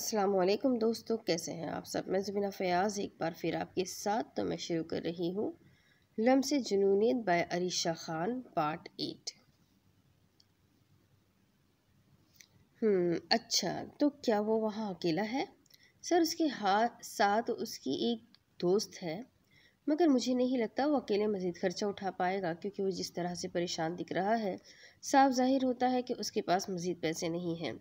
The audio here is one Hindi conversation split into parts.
असलम दोस्तों कैसे हैं आप सब मैं जुबिना फ़याज़ एक बार फिर आपके साथ तो मैं शुरू कर रही हूँ लम्स जुनूनीत by Arisha Khan part eight hmm, अच्छा तो क्या वो वहाँ अकेला है सर उसके हाथ साथ उसकी एक दोस्त है मगर मुझे नहीं लगता वो अकेले मज़ीद खर्चा उठा पाएगा क्योंकि वो जिस तरह से परेशान दिख रहा है साफ जाहिर होता है कि उसके पास मज़ीद पैसे नहीं हैं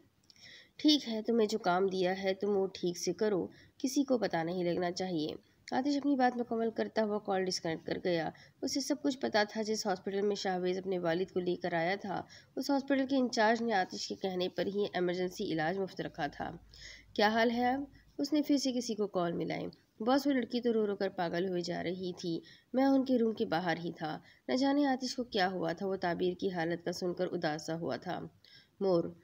ठीक है तुम्हें जो काम दिया है तुम वो ठीक से करो किसी को पता नहीं लगना चाहिए आतिश अपनी बात मुकम्मल करता हुआ कॉल डिस्कनेक्ट कर गया उसे सब कुछ पता था जिस हॉस्पिटल में शाहवेज अपने वालिद को लेकर आया था उस हॉस्पिटल के इंचार्ज ने आतिश के कहने पर ही एमरजेंसी इलाज मुफ्त रखा था क्या हाल है अब उसने फिर से किसी को कॉल मिलाई बॉस वो लड़की तो रो रो कर पागल हुए जा रही थी मैं उनके रूम के बाहर ही था न जाने आतिश को क्या हुआ था वो ताबीर की हालत का सुनकर उदासा हुआ था मोर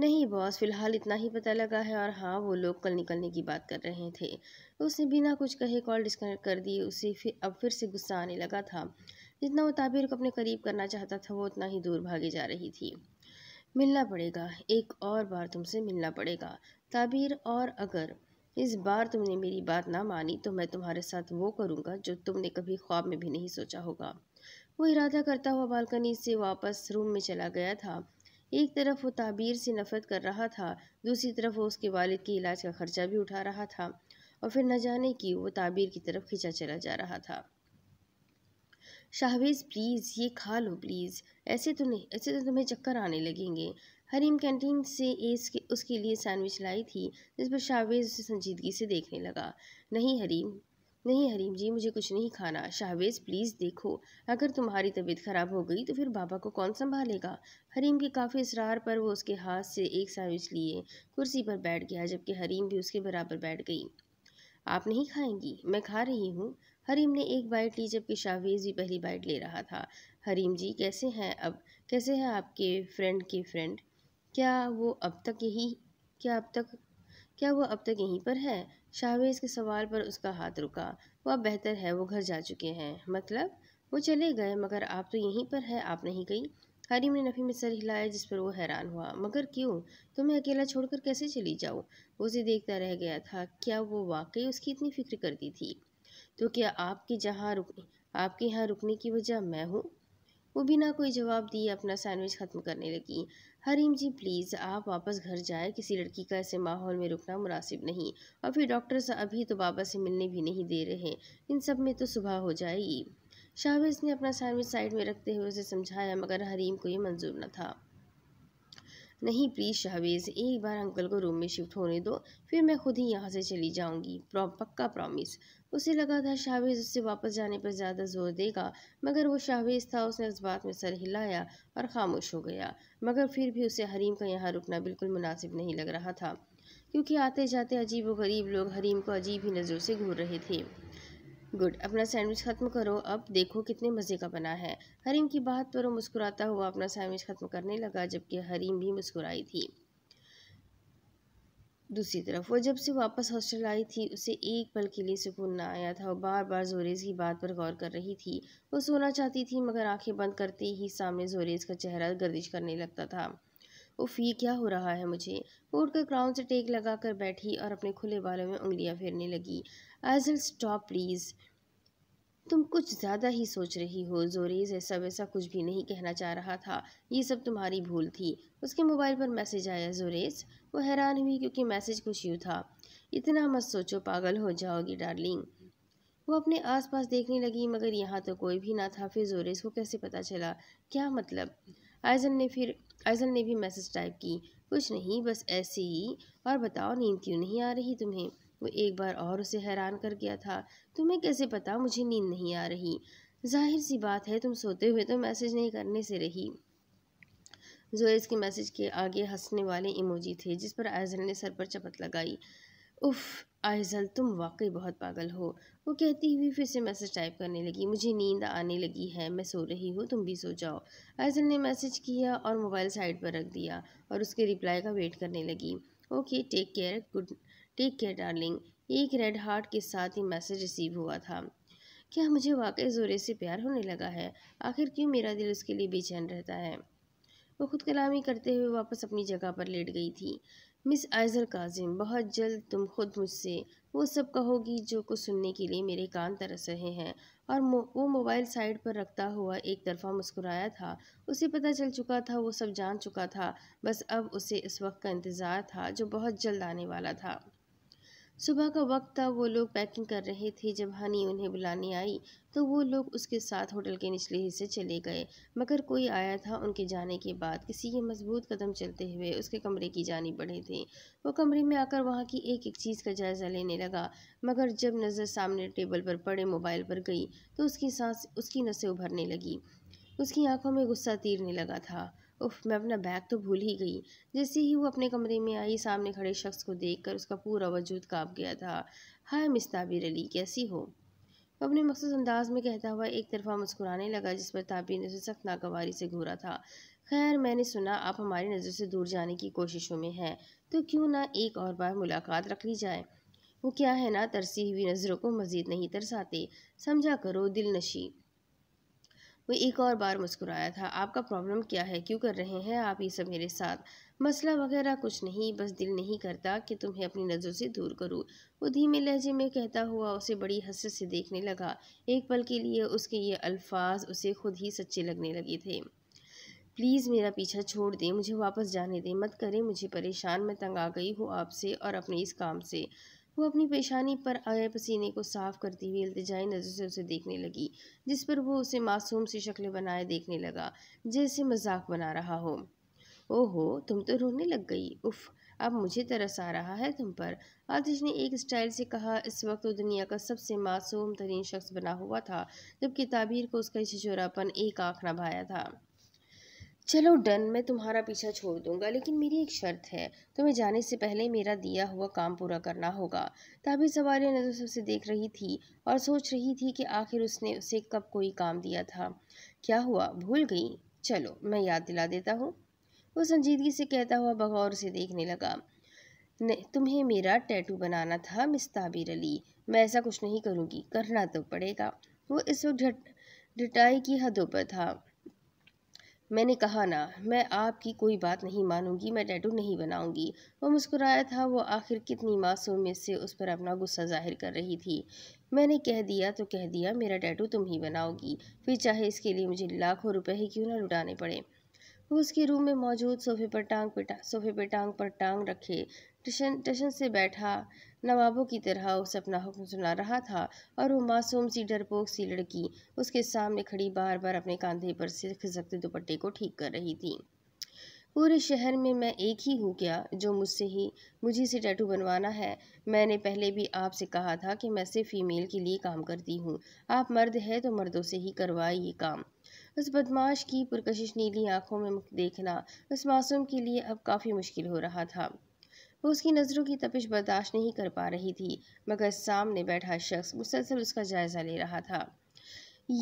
नहीं बॉस फिलहाल इतना ही पता लगा है और हाँ वो लोग कल निकलने की बात कर रहे थे उसने बिना कुछ कहे कॉल डिस्कनेक्ट कर दी उसे फिर अब फिर से गुस्सा आने लगा था जितना वो ताबिर को अपने करीब करना चाहता था वो उतना ही दूर भागी जा रही थी मिलना पड़ेगा एक और बार तुमसे मिलना पड़ेगा ताबीर और अगर इस बार तुमने मेरी बात ना मानी तो मैं तुम्हारे साथ वो करूँगा जो तुमने कभी ख्वाब में भी नहीं सोचा होगा वो इरादा करता हुआ बालकनी से वापस रूम में चला गया था एक तरफ वो ताबीर से नफरत कर रहा था दूसरी तरफ वो उसके वालिद के इलाज का खर्चा भी उठा रहा था और फिर न जाने की वो ताबीर की तरफ खिंचा चला जा रहा था शाहवेज़ प्लीज़ ये खा लो प्लीज़ ऐसे तो नहीं ऐसे तो तुम्हें चक्कर आने लगेंगे हरीम कैंटीन से एस उसके लिए सैंडविच लाई थी जिस पर शाहवेज़ उसे संजीदगी से देखने लगा नहीं हरीम नहीं हरीम जी मुझे कुछ नहीं खाना शाहवेज प्लीज़ देखो अगर तुम्हारी तबीयत ख़राब हो गई तो फिर बाबा को कौन संभालेगा हरीम के काफ़ी इसरार पर वो उसके हाथ से एक सैंडविच लिए कुर्सी पर बैठ गया जबकि हरीम भी उसके बराबर बैठ गई आप नहीं खाएंगी मैं खा रही हूँ हरीम ने एक बाइट ली जबकि शाहवेज भी पहली बाइट ले रहा था हरीम जी कैसे हैं अब कैसे हैं आपके फ्रेंड के फ्रेंड क्या वो अब तक यही क्या अब तक क्या वो अब तक यहीं पर है शावेज के सवाल पर उसका हाथ रुका वह बेहतर है वो घर जा चुके हैं मतलब वो चले गए मगर आप तो यहीं पर है आप नहीं गई हरीम ने नफ़ी में सर हिलाया जिस पर वो हैरान हुआ मगर क्यों तुम्हें अकेला छोड़कर कैसे चली जाऊँ वो उसे देखता रह गया था क्या वो वाकई उसकी इतनी फिक्र करती थी तो क्या आपके जहाँ रुक आपके यहाँ रुकने की वजह मैं हूँ वो बिना कोई जवाब दिए अपना सैंडविच ख़त्म करने लगी हरीम जी प्लीज़ आप वापस घर जाए किसी लड़की का ऐसे माहौल में रुकना मुनासिब नहीं और फिर डॉक्टर साहब अभी तो बाबा से मिलने भी नहीं दे रहे इन सब में तो सुबह हो जाएगी शाहवेज ने अपना सैंडविच साइड में रखते हुए उसे समझाया मगर हरीम को ये मंजूर न था नहीं प्लीज़ शाहवेज एक बार अंकल को रूम में शिफ्ट होने दो फिर मैं खुद ही यहाँ से चली जाऊँगी पक्का प्रॉमिस उसे लगा था शाहवेज उससे वापस जाने पर ज़्यादा जोर देगा मगर वो शाहवेज था उसने इस बात में सर हिलाया और खामोश हो गया मगर फिर भी उसे हरीम का यहाँ रुकना बिल्कुल मुनासिब नहीं लग रहा था क्योंकि आते जाते अजीब व गरीब लोग हरीम को अजीब ही नज़रों से घूर रहे थे गुड अपना सैंडविच ख़त्म करो अब देखो कितने मज़े का बना है हरीम की बात पर वो मुस्कुराता हुआ अपना सैंडविच ख़त्म करने लगा जबकि हरीम भी मुस्कुराई थी दूसरी तरफ वो जब से वापस हॉस्टल आई थी उसे एक पल के लिए सुकून ना आया था वो बार बार जोरेज की बात पर गौर कर रही थी वो सोना चाहती थी मगर आंखें बंद करते ही सामने जोरेज का चेहरा गर्दिश करने लगता था उफ ये क्या हो रहा है मुझे वो उठकर क्राउन से टेक लगा कर बैठी और अपने खुले बालों में उंगलियां फेरने लगी एजल स्टॉप प्लीज़ तुम कुछ ज़्यादा ही सोच रही हो जोरेज ऐसा वैसा कुछ भी नहीं कहना चाह रहा था ये सब तुम्हारी भूल थी उसके मोबाइल पर मैसेज आया जोरेज वो हैरान हुई क्योंकि मैसेज कुछ यूँ था इतना मत सोचो पागल हो जाओगी डार्लिंग वो अपने आसपास देखने लगी मगर यहाँ तो कोई भी ना था फिर जोरेज को कैसे पता चला क्या मतलब आयजन ने फिर अर्जन ने भी मैसेज टाइप की कुछ नहीं बस ऐसे ही और बताओ नींद क्यों नहीं आ रही तुम्हें वो एक बार और उसे हैरान कर गया था तुम्हें कैसे पता मुझे नींद नहीं आ रही जाहिर सी बात है तुम सोते हुए तो मैसेज नहीं करने से रही जो इसके मैसेज के आगे हंसने वाले इमोजी थे जिस पर आयजन ने सर पर चपत लगाई उफ़ आयजल तुम वाकई बहुत पागल हो वो कहती हुई फिर से मैसेज टाइप करने लगी मुझे नींद आने लगी है मैं सो रही हूँ तुम भी सो जाओ आयजल ने मैसेज किया और मोबाइल साइड पर रख दिया और उसके रिप्लाई का वेट करने लगी okay take care good take care darling एक रेड हार्ट के साथ ही मैसेज रिसीव हुआ था क्या मुझे वाकई ज़ोरे से प्यार होने लगा है आखिर क्यों मेरा दिल उसके लिए बेचैन रहता है वो खुद कलामी करते हुए वापस अपनी जगह पर लेट गई थी मिस आयजर काजिम बहुत जल्द तुम खुद मुझसे वो सब कहोगी जो कुछ सुनने के लिए मेरे कान तरस रहे हैं और वो मोबाइल साइड पर रखता हुआ एक तरफा मुस्कुराया था उसे पता चल चुका था वो सब जान चुका था बस अब उसे इस वक्त का इंतज़ार था जो बहुत जल्द आने वाला था सुबह का वक्त था वो लोग पैकिंग कर रहे थे जब हनी उन्हें बुलाने आई तो वो लोग उसके साथ होटल के निचले हिस्से चले गए मगर कोई आया था उनके जाने के बाद किसी के मजबूत कदम चलते हुए उसके कमरे की जानी बढ़े थे वो कमरे में आकर वहाँ की एक एक चीज़ का जायज़ा लेने लगा मगर जब नज़र सामने टेबल पर पड़े मोबाइल पर गई तो उसकी सांस उसकी नसें उभरने लगी उसकी आंखों में गुस्सा तीरने लगा था उफ मैं अपना बैग तो भूल ही गई जैसे ही वो अपने कमरे में आई सामने खड़े शख्स को देखकर उसका पूरा वजूद काँप गया था हाय मिस ताबिर अली कैसी हो वो अपने मखसूस अंदाज में कहता हुआ एक तरफा मुस्कुराने लगा जिस पर ताबिर ने उसे सख्त नागवारी से घूरा था खैर मैंने सुना आप हमारी नज़र से दूर जाने की कोशिशों में हैं तो क्यों ना एक और बार मुलाकात रख ली जाए वो क्या है ना तरसी हुई नज़रों को मज़ीद नहीं तरसाते समझा करो दिल नशी वो एक और बार मुस्कुराया था आपका प्रॉब्लम क्या है क्यों कर रहे हैं आप ये सब मेरे साथ मसला वगैरह कुछ नहीं बस दिल नहीं करता कि तुम्हें अपनी नज़रों से दूर करूँ वो धीमे लहजे में कहता हुआ उसे बड़ी हसरत से देखने लगा एक पल के लिए उसके ये अल्फाज उसे खुद ही सच्चे लगने लगे थे प्लीज़ मेरा पीछा छोड़ दें मुझे वापस जाने दें मत करें मुझे परेशान मैं तंग आ गई हूँ आपसे और अपने इस काम से वो अपनी पेशानी पर आए पसीने को साफ करती हुई अल्तजाई नज़र से उसे देखने लगी जिस पर वो उसे मासूम सी शक्ल बनाए देखने लगा जैसे मजाक बना रहा हो ओहो तुम तो रोने लग गई उफ़ अब मुझे तरस आ रहा है तुम पर आतिश ने एक स्टाइल से कहा इस वक्त वो तो दुनिया का सबसे मासूम तरीन शख्स बना हुआ था जबकि ताबीर को उसका छिचोरापन एक आँख भाया था चलो डन मैं तुम्हारा पीछा छोड़ दूंगा लेकिन मेरी एक शर्त है तुम्हें जाने से पहले मेरा दिया हुआ काम पूरा करना होगा तभी सवार नजर उसे देख रही थी और सोच रही थी कि आखिर उसने उसे कब कोई काम दिया था क्या हुआ भूल गई चलो मैं याद दिला देता हूँ वो संजीदगी से कहता हुआ बगौर उसे देखने लगा तुम्हें मेरा टैटू बनाना था मिस ताबिर अली मैं ऐसा कुछ नहीं करूँगी करना तो पड़ेगा वो इस वक्त डिटाई की हदों पर था मैंने कहा ना मैं आपकी कोई बात नहीं मानूंगी मैं टैटू नहीं बनाऊंगी वो मुस्कुराया था वो आखिर कितनी मासूमियत से उस पर अपना गुस्सा जाहिर कर रही थी मैंने कह दिया तो कह दिया मेरा टैटू तुम ही बनाओगी फिर चाहे इसके लिए मुझे लाखों रुपए ही क्यों ना लुटाने पड़े वो उसके रूम में मौजूद सोफे पर टांग पे सोफे पर टांग पर टांग रखे टशन टशन से बैठा नवाबों की तरह उसे अपना हुक्म सुना रहा था और वो मासूम सी डरपोक सी लड़की उसके सामने खड़ी बार बार अपने कंधे पर से खिसकते दुपट्टे को ठीक कर रही थी पूरे शहर में मैं एक ही हूँ क्या जो मुझसे ही मुझे से टैटू बनवाना है मैंने पहले भी आपसे कहा था कि मैं सिर्फ फीमेल के लिए काम करती हूँ आप मर्द है तो मर्दों से ही करवाए ये काम उस बदमाश की पुरकशिश नीली आंखों में देखना उस मासूम के लिए अब काफ़ी मुश्किल हो रहा था वो उसकी नज़रों की तपिश बर्दाश्त नहीं कर पा रही थी मगर सामने बैठा शख्स मुसलसल उसका जायज़ा ले रहा था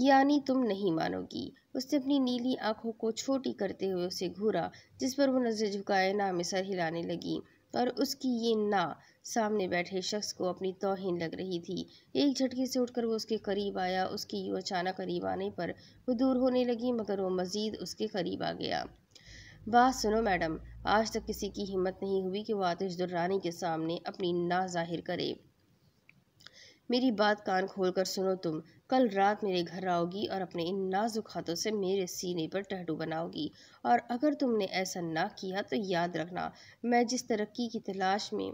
यानी तुम नहीं मानोगी उसने अपनी नीली आंखों को छोटी करते हुए उसे घूरा जिस पर वो नज़र झुकाए ना में सर हिलाने लगी और उसकी ये ना सामने बैठे शख्स को अपनी तोहिन लग रही थी एक झटके से उठकर वो उसके करीब आया उसकी यूँ अचानक करीब आने पर वो दूर होने लगी मगर वो मज़ीद उसके करीब आ गया बात सुनो मैडम आज तक किसी की हिम्मत नहीं हुई कि वो आतिश दुर्रानी के सामने अपनी ना जाहिर करे मेरी बात कान खोल कर सुनो तुम कल रात मेरे घर आओगी और अपने इन नाजुक हाथों से मेरे सीने पर टहटू बनाओगी और अगर तुमने ऐसा ना किया तो याद रखना मैं जिस तरक्की की तलाश में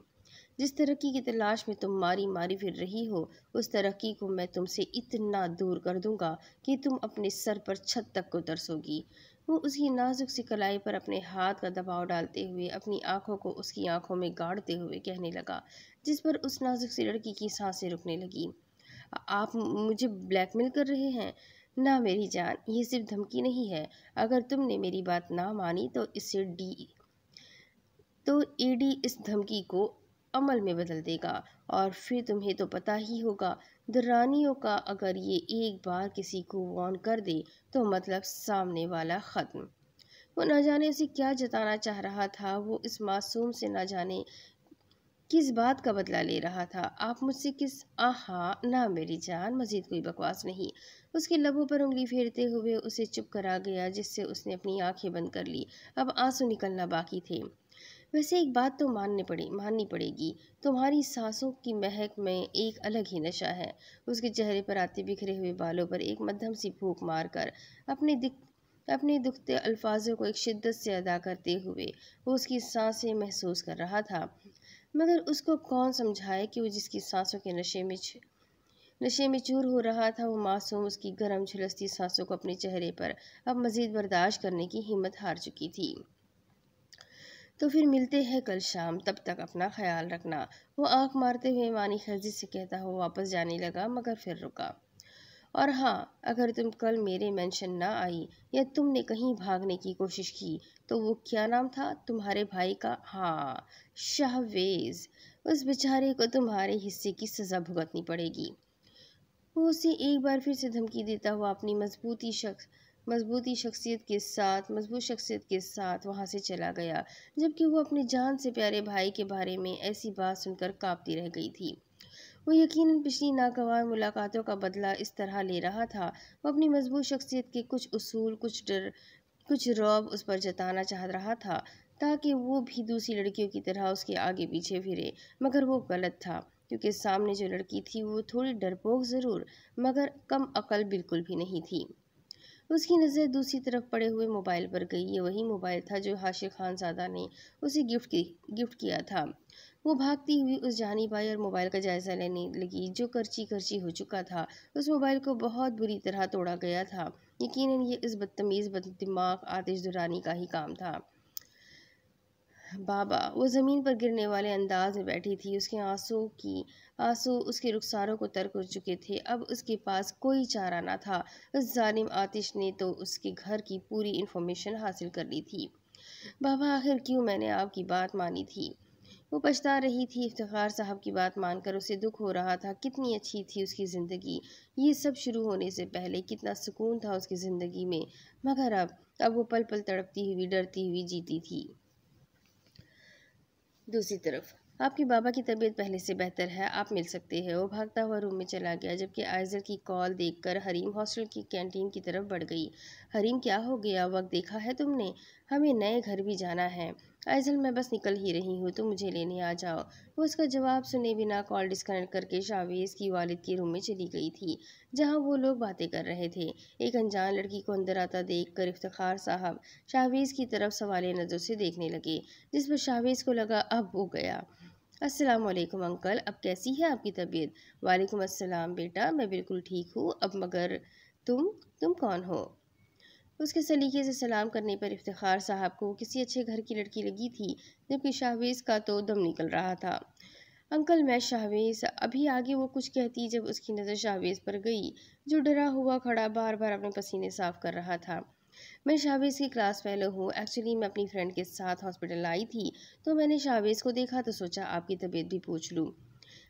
जिस तरक्की की तलाश में तुम मारी मारी फिर रही हो उस तरक्की को मैं तुमसे इतना दूर कर दूंगा कि तुम अपने सर पर छत तक को तरसोगी वो उसकी नाजुक सी कलाई पर अपने हाथ का दबाव डालते हुए अपनी आंखों को उसकी आंखों में गाड़ते हुए कहने लगा जिस पर उस नाजुक सी लड़की की सांसें रुकने लगी आप मुझे ब्लैकमेल कर रहे हैं ना मेरी जान ये सिर्फ धमकी नहीं है अगर तुमने मेरी बात ना मानी तो इसे डी तो ईडी इस धमकी को अमल में बदल देगा और फिर तुम्हें तो पता ही होगा दुर्रानियों का अगर ये एक बार किसी को वॉन कर दे तो मतलब सामने वाला ख़त्म वो ना जाने उसे क्या जताना चाह रहा था वो इस मासूम से ना जाने किस बात का बदला ले रहा था आप मुझसे किस आहा ना मेरी जान मजीद कोई बकवास नहीं उसके लबों पर उंगली फेरते हुए उसे चुप करा गया जिससे उसने अपनी आंखें बंद कर ली अब आंसू निकलना बाकी थे वैसे एक बात तो मानने पड़े माननी पड़ेगी तुम्हारी सांसों की महक में एक अलग ही नशा है उसके चेहरे पर आते बिखरे हुए बालों पर एक मध्यम सी भूख मार कर अपने दिख अपने दुखते अल्फाजों को एक शिद्दत से अदा करते हुए वो उसकी सांसें महसूस कर रहा था मगर उसको कौन समझाए कि वो जिसकी सांसों के नशे में नशे में चूर हो रहा था वो मासूम उसकी गर्म झुलसती सांसों को अपने चेहरे पर अब मज़ीद बर्दाश्त करने की हिम्मत हार चुकी थी तो फिर मिलते हैं कल शाम तब तक अपना ख्याल रखना वो आँख मारते हुए मानी खर्जी से कहता हुआ वापस जाने लगा मगर फिर रुका और हाँ अगर तुम कल मेरे मेंशन ना आई या तुमने कहीं भागने की कोशिश की तो वो क्या नाम था तुम्हारे भाई का हाँ शाहवेज उस बेचारे को तुम्हारे हिस्से की सज़ा भुगतनी पड़ेगी वो उसे एक बार फिर से धमकी देता हुआ अपनी मजबूती शख्स मजबूती शख्सियत के साथ मजबूत शख्सियत के साथ वहाँ से चला गया जबकि वो अपने जान से प्यारे भाई के बारे में ऐसी बात सुनकर काँपती रह गई थी वो यकीनन पिछली नागवार मुलाकातों का बदला इस तरह ले रहा था वो अपनी मजबूत शख्सियत के कुछ असूल कुछ डर कुछ रौब उस पर जताना चाह रहा था ताकि वो भी दूसरी लड़कियों की तरह उसके आगे पीछे फिरे मगर वो गलत था क्योंकि सामने जो लड़की थी वो थोड़ी डरपोक ज़रूर मगर कम अकल बिल्कुल भी नहीं थी उसकी नज़र दूसरी तरफ पड़े हुए मोबाइल पर गई ये वही मोबाइल था जो हाशिर खान सादा ने उसे गिफ्ट की गिफ्ट किया था वो भागती हुई उस जानी पाई और मोबाइल का जायज़ा लेने लगी जो करची करची हो चुका था उस मोबाइल को बहुत बुरी तरह तोड़ा गया था यकीनन ये इस बदतमीज़ बद दिमाग आतिश दुरानी का ही काम था बाबा वो ज़मीन पर गिरने वाले अंदाज में बैठी थी उसके आंसू की आंसू उसके रुखसारों को तर कर चुके थे अब उसके पास कोई चारा ना था उस जालिम आतिश ने तो उसके घर की पूरी इन्फॉर्मेशन हासिल कर ली थी बाबा आखिर क्यों मैंने आपकी बात मानी थी वो पछता रही थी इफ्तार साहब की बात मानकर उसे दुख हो रहा था कितनी अच्छी थी उसकी ज़िंदगी ये सब शुरू होने से पहले कितना सुकून था उसकी ज़िंदगी में मगर अब अब वो पल पल तड़पती हुई डरती हुई जीती थी दूसरी तरफ आपके बाबा की तबीयत पहले से बेहतर है आप मिल सकते हैं वो भागता हुआ रूम में चला गया जबकि आयजर की कॉल देखकर हरीम हॉस्टल की कैंटीन की तरफ बढ़ गई हरीम क्या हो गया वक्त देखा है तुमने हमें नए घर भी जाना है आइजल मैं बस निकल ही रही हूँ तो मुझे लेने आ जाओ वो उसका जवाब सुने बिना कॉल डिस्कनेक्ट करके शावेज की वालिद के रूम में चली गई थी जहाँ वो लोग बातें कर रहे थे एक अनजान लड़की को अंदर आता देख कर इफ्तार साहब शावेज की तरफ सवाल नज़र से देखने लगे जिस पर शावेज को लगा अब वो गया अस्सलाम अंकल अब कैसी है आपकी तबीयत वालेकुम बेटा मैं बिल्कुल ठीक हूँ अब मगर तुम तुम कौन हो उसके सलीके से सलाम करने पर इफ्तार साहब को किसी अच्छे घर की लड़की लगी थी जबकि शाहवेज का तो दम निकल रहा था अंकल मैं शाहवेज अभी आगे वो कुछ कहती जब उसकी नज़र शाहवेज पर गई जो डरा हुआ खड़ा बार बार अपने पसीने साफ कर रहा था मैं शाहवेज़ की क्लास फेलो हूँ एक्चुअली मैं अपनी फ्रेंड के साथ हॉस्पिटल आई थी तो मैंने शाहवेज़ को देखा तो सोचा आपकी तबीयत भी पूछ लूँ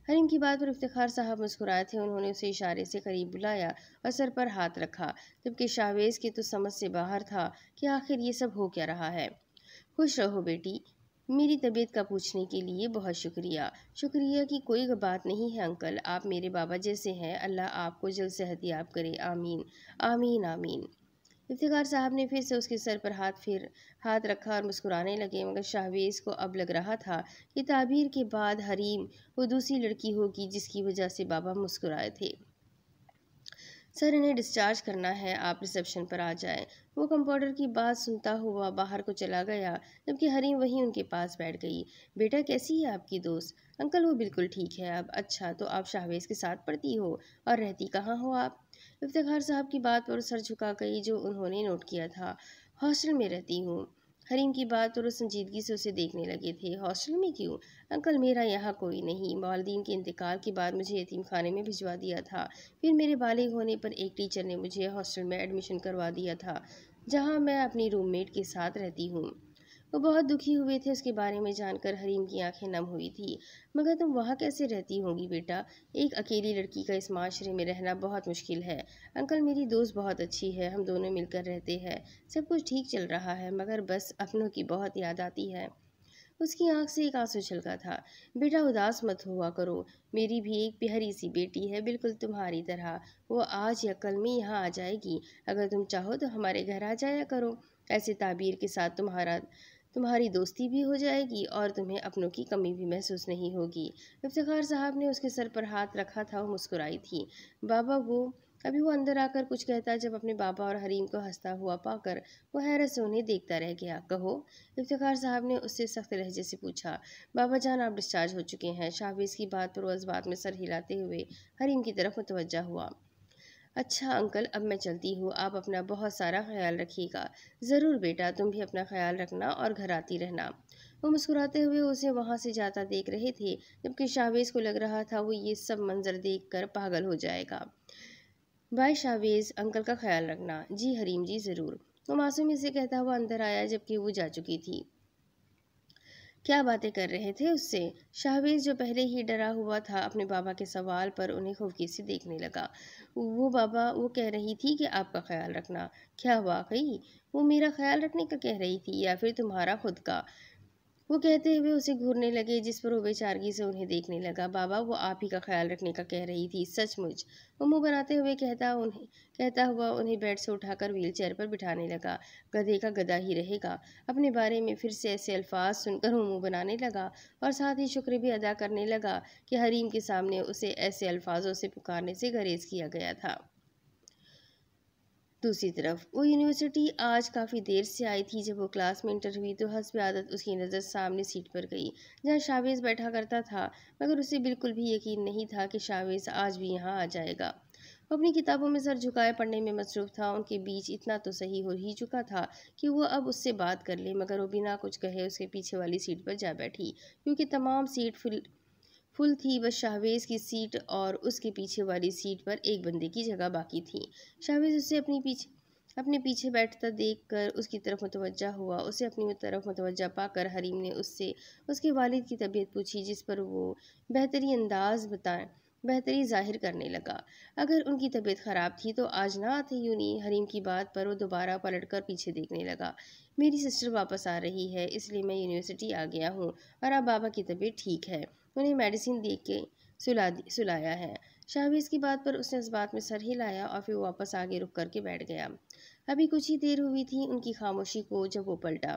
हरीम की बात पर इफ्तार साहब मुस्कुराए थे उन्होंने उसे इशारे से करीब बुलाया और सर पर हाथ रखा जबकि शाहवेज के तो समझ से बाहर था कि आखिर ये सब हो क्या रहा है खुश रहो बेटी मेरी तबीयत का पूछने के लिए बहुत शुक्रिया शुक्रिया की कोई बात नहीं है अंकल आप मेरे बाबा जैसे हैं अल्लाह आपको जल्द सेहतियाब करे आमीन आमीन आमीन इफ्तार साहब ने फिर से उसके सर पर हाथ फिर हाथ रखा और मुस्कुराने लगे मगर शाहवेज को अब लग रहा था कि ताबीर के बाद हरीम वो दूसरी लड़की होगी जिसकी वजह से बाबा मुस्कुराए थे सर इन्हें डिस्चार्ज करना है आप रिसेप्शन पर आ जाए वो कंपाउंडर की बात सुनता हुआ बाहर को चला गया जबकि हरीम वहीं उनके पास बैठ गई बेटा कैसी है आपकी दोस्त अंकल वो बिल्कुल ठीक है अब अच्छा तो आप शाहवेज के साथ पढ़ती हो और रहती कहाँ हो आप इफ्तार साहब की बात पर सर झुका गई जो उन्होंने नोट किया था हॉस्टल में रहती हूँ हरीम की बात और संजीदगी से उसे देखने लगे थे हॉस्टल में क्यों अंकल मेरा यहाँ कोई नहीं मालदीन के इंतकाल के बाद मुझे यतीम खाने में भिजवा दिया था फिर मेरे बालिग होने पर एक टीचर ने मुझे हॉस्टल में एडमिशन करवा दिया था जहाँ मैं अपनी रूममेट के साथ रहती हूँ वो बहुत दुखी हुए थे उसके बारे में जानकर हरीम की आंखें नम हुई थी मगर तुम वहाँ कैसे रहती होगी बेटा एक अकेली लड़की का इस माशरे में रहना बहुत मुश्किल है अंकल मेरी दोस्त बहुत अच्छी है हम दोनों मिलकर रहते हैं सब कुछ ठीक चल रहा है मगर बस अपनों की बहुत याद आती है उसकी आंख से एक आंसू छलका था बेटा उदास मत हुआ करो मेरी भी एक प्यारी सी बेटी है बिल्कुल तुम्हारी तरह वो आज या कल में यहाँ आ जाएगी अगर तुम चाहो तो हमारे घर आ जाया करो ऐसे ताबीर के साथ तुम्हारा तुम्हारी दोस्ती भी हो जाएगी और तुम्हें अपनों की कमी भी महसूस नहीं होगी इफ्तार साहब ने उसके सर पर हाथ रखा था और मुस्कुराई थी बाबा वो अभी वो अंदर आकर कुछ कहता जब अपने बाबा और हरीम को हंसता हुआ पाकर वो हैरत से उन्हें देखता रह गया कहो इफ्तार साहब ने उससे सख्त लहजे से पूछा बाबा जान आप डिस्चार्ज हो चुके हैं शाहबीज की बात पर वजबात में सर हिलाते हुए हरीम की तरफ मुतवजा हुआ अच्छा अंकल अब मैं चलती हूँ आप अपना बहुत सारा ख्याल रखिएगा ज़रूर बेटा तुम भी अपना ख्याल रखना और घर आती रहना वो मुस्कुराते हुए उसे वहाँ से जाता देख रहे थे जबकि शावेज़ को लग रहा था वो ये सब मंजर देख कर पागल हो जाएगा बाय शावेज़ अंकल का ख्याल रखना जी हरीम जी ज़रूर वो मासूम इसे कहता हुआ अंदर आया जबकि वो जा चुकी थी क्या बातें कर रहे थे उससे शाहवेज जो पहले ही डरा हुआ था अपने बाबा के सवाल पर उन्हें खुफकी से देखने लगा वो बाबा वो कह रही थी कि आपका ख्याल रखना क्या वाकई वो मेरा ख्याल रखने का कह रही थी या फिर तुम्हारा खुद का वो कहते हुए उसे घूरने लगे जिस पर वो बेचारगी से उन्हें देखने लगा बाबा वो आप ही का ख्याल रखने का कह रही थी सचमुच वो मुंह बनाते हुए कहता उन्हें कहता हुआ उन्हें बेड से उठाकर व्हीलचेयर पर बिठाने लगा गधे का गधा ही रहेगा अपने बारे में फिर से ऐसे अल्फाज सुनकर वो मुंह बनाने लगा और साथ ही शुक्र भी अदा करने लगा कि हरीम के सामने उसे ऐसे अल्फाजों से पुकारने से गरेज किया गया था दूसरी तरफ वो यूनिवर्सिटी आज काफ़ी देर से आई थी जब वो क्लास में इंटर हुई तो हंस आदत उसकी नज़र सामने सीट पर गई जहाँ शावेज़ बैठा करता था मगर उसे बिल्कुल भी यकीन नहीं था कि शावेज़ आज भी यहाँ आ जाएगा वो अपनी किताबों में सर झुकाए पढ़ने में मसरूफ़ था उनके बीच इतना तो सही हो ही चुका था कि वो अब उससे बात कर ले मगर वो बिना कुछ कहे उसके पीछे वाली सीट पर जा बैठी क्योंकि तमाम सीट फिल फुल थी बस शाहवेज़ की सीट और उसके पीछे वाली सीट पर एक बंदे की जगह बाकी थी शाहवेज़ उसे अपनी पीछे अपने पीछे बैठता देख कर उसकी तरफ मुतवजा हुआ उसे अपनी तरफ मुतवजा पाकर हरीम ने उससे उसके वालिद की तबीयत पूछी जिस पर वो बेहतरी अंदाज बताए बेहतरी जाहिर करने लगा अगर उनकी तबीयत ख़राब थी तो आज ना आते यूनी हरीम की बात पर वो दोबारा पलट कर पीछे देखने लगा मेरी सिस्टर वापस आ रही है इसलिए मैं यूनिवर्सिटी आ गया हूँ और अब बाबा की तबीयत ठीक है उन्हें मेडिसिन दे के सुला सुलाया है शाहबीज की बात पर उसने इस बात में सर लाया और फिर वापस आगे रुक करके बैठ गया अभी कुछ ही देर हुई थी उनकी खामोशी को जब वो पलटा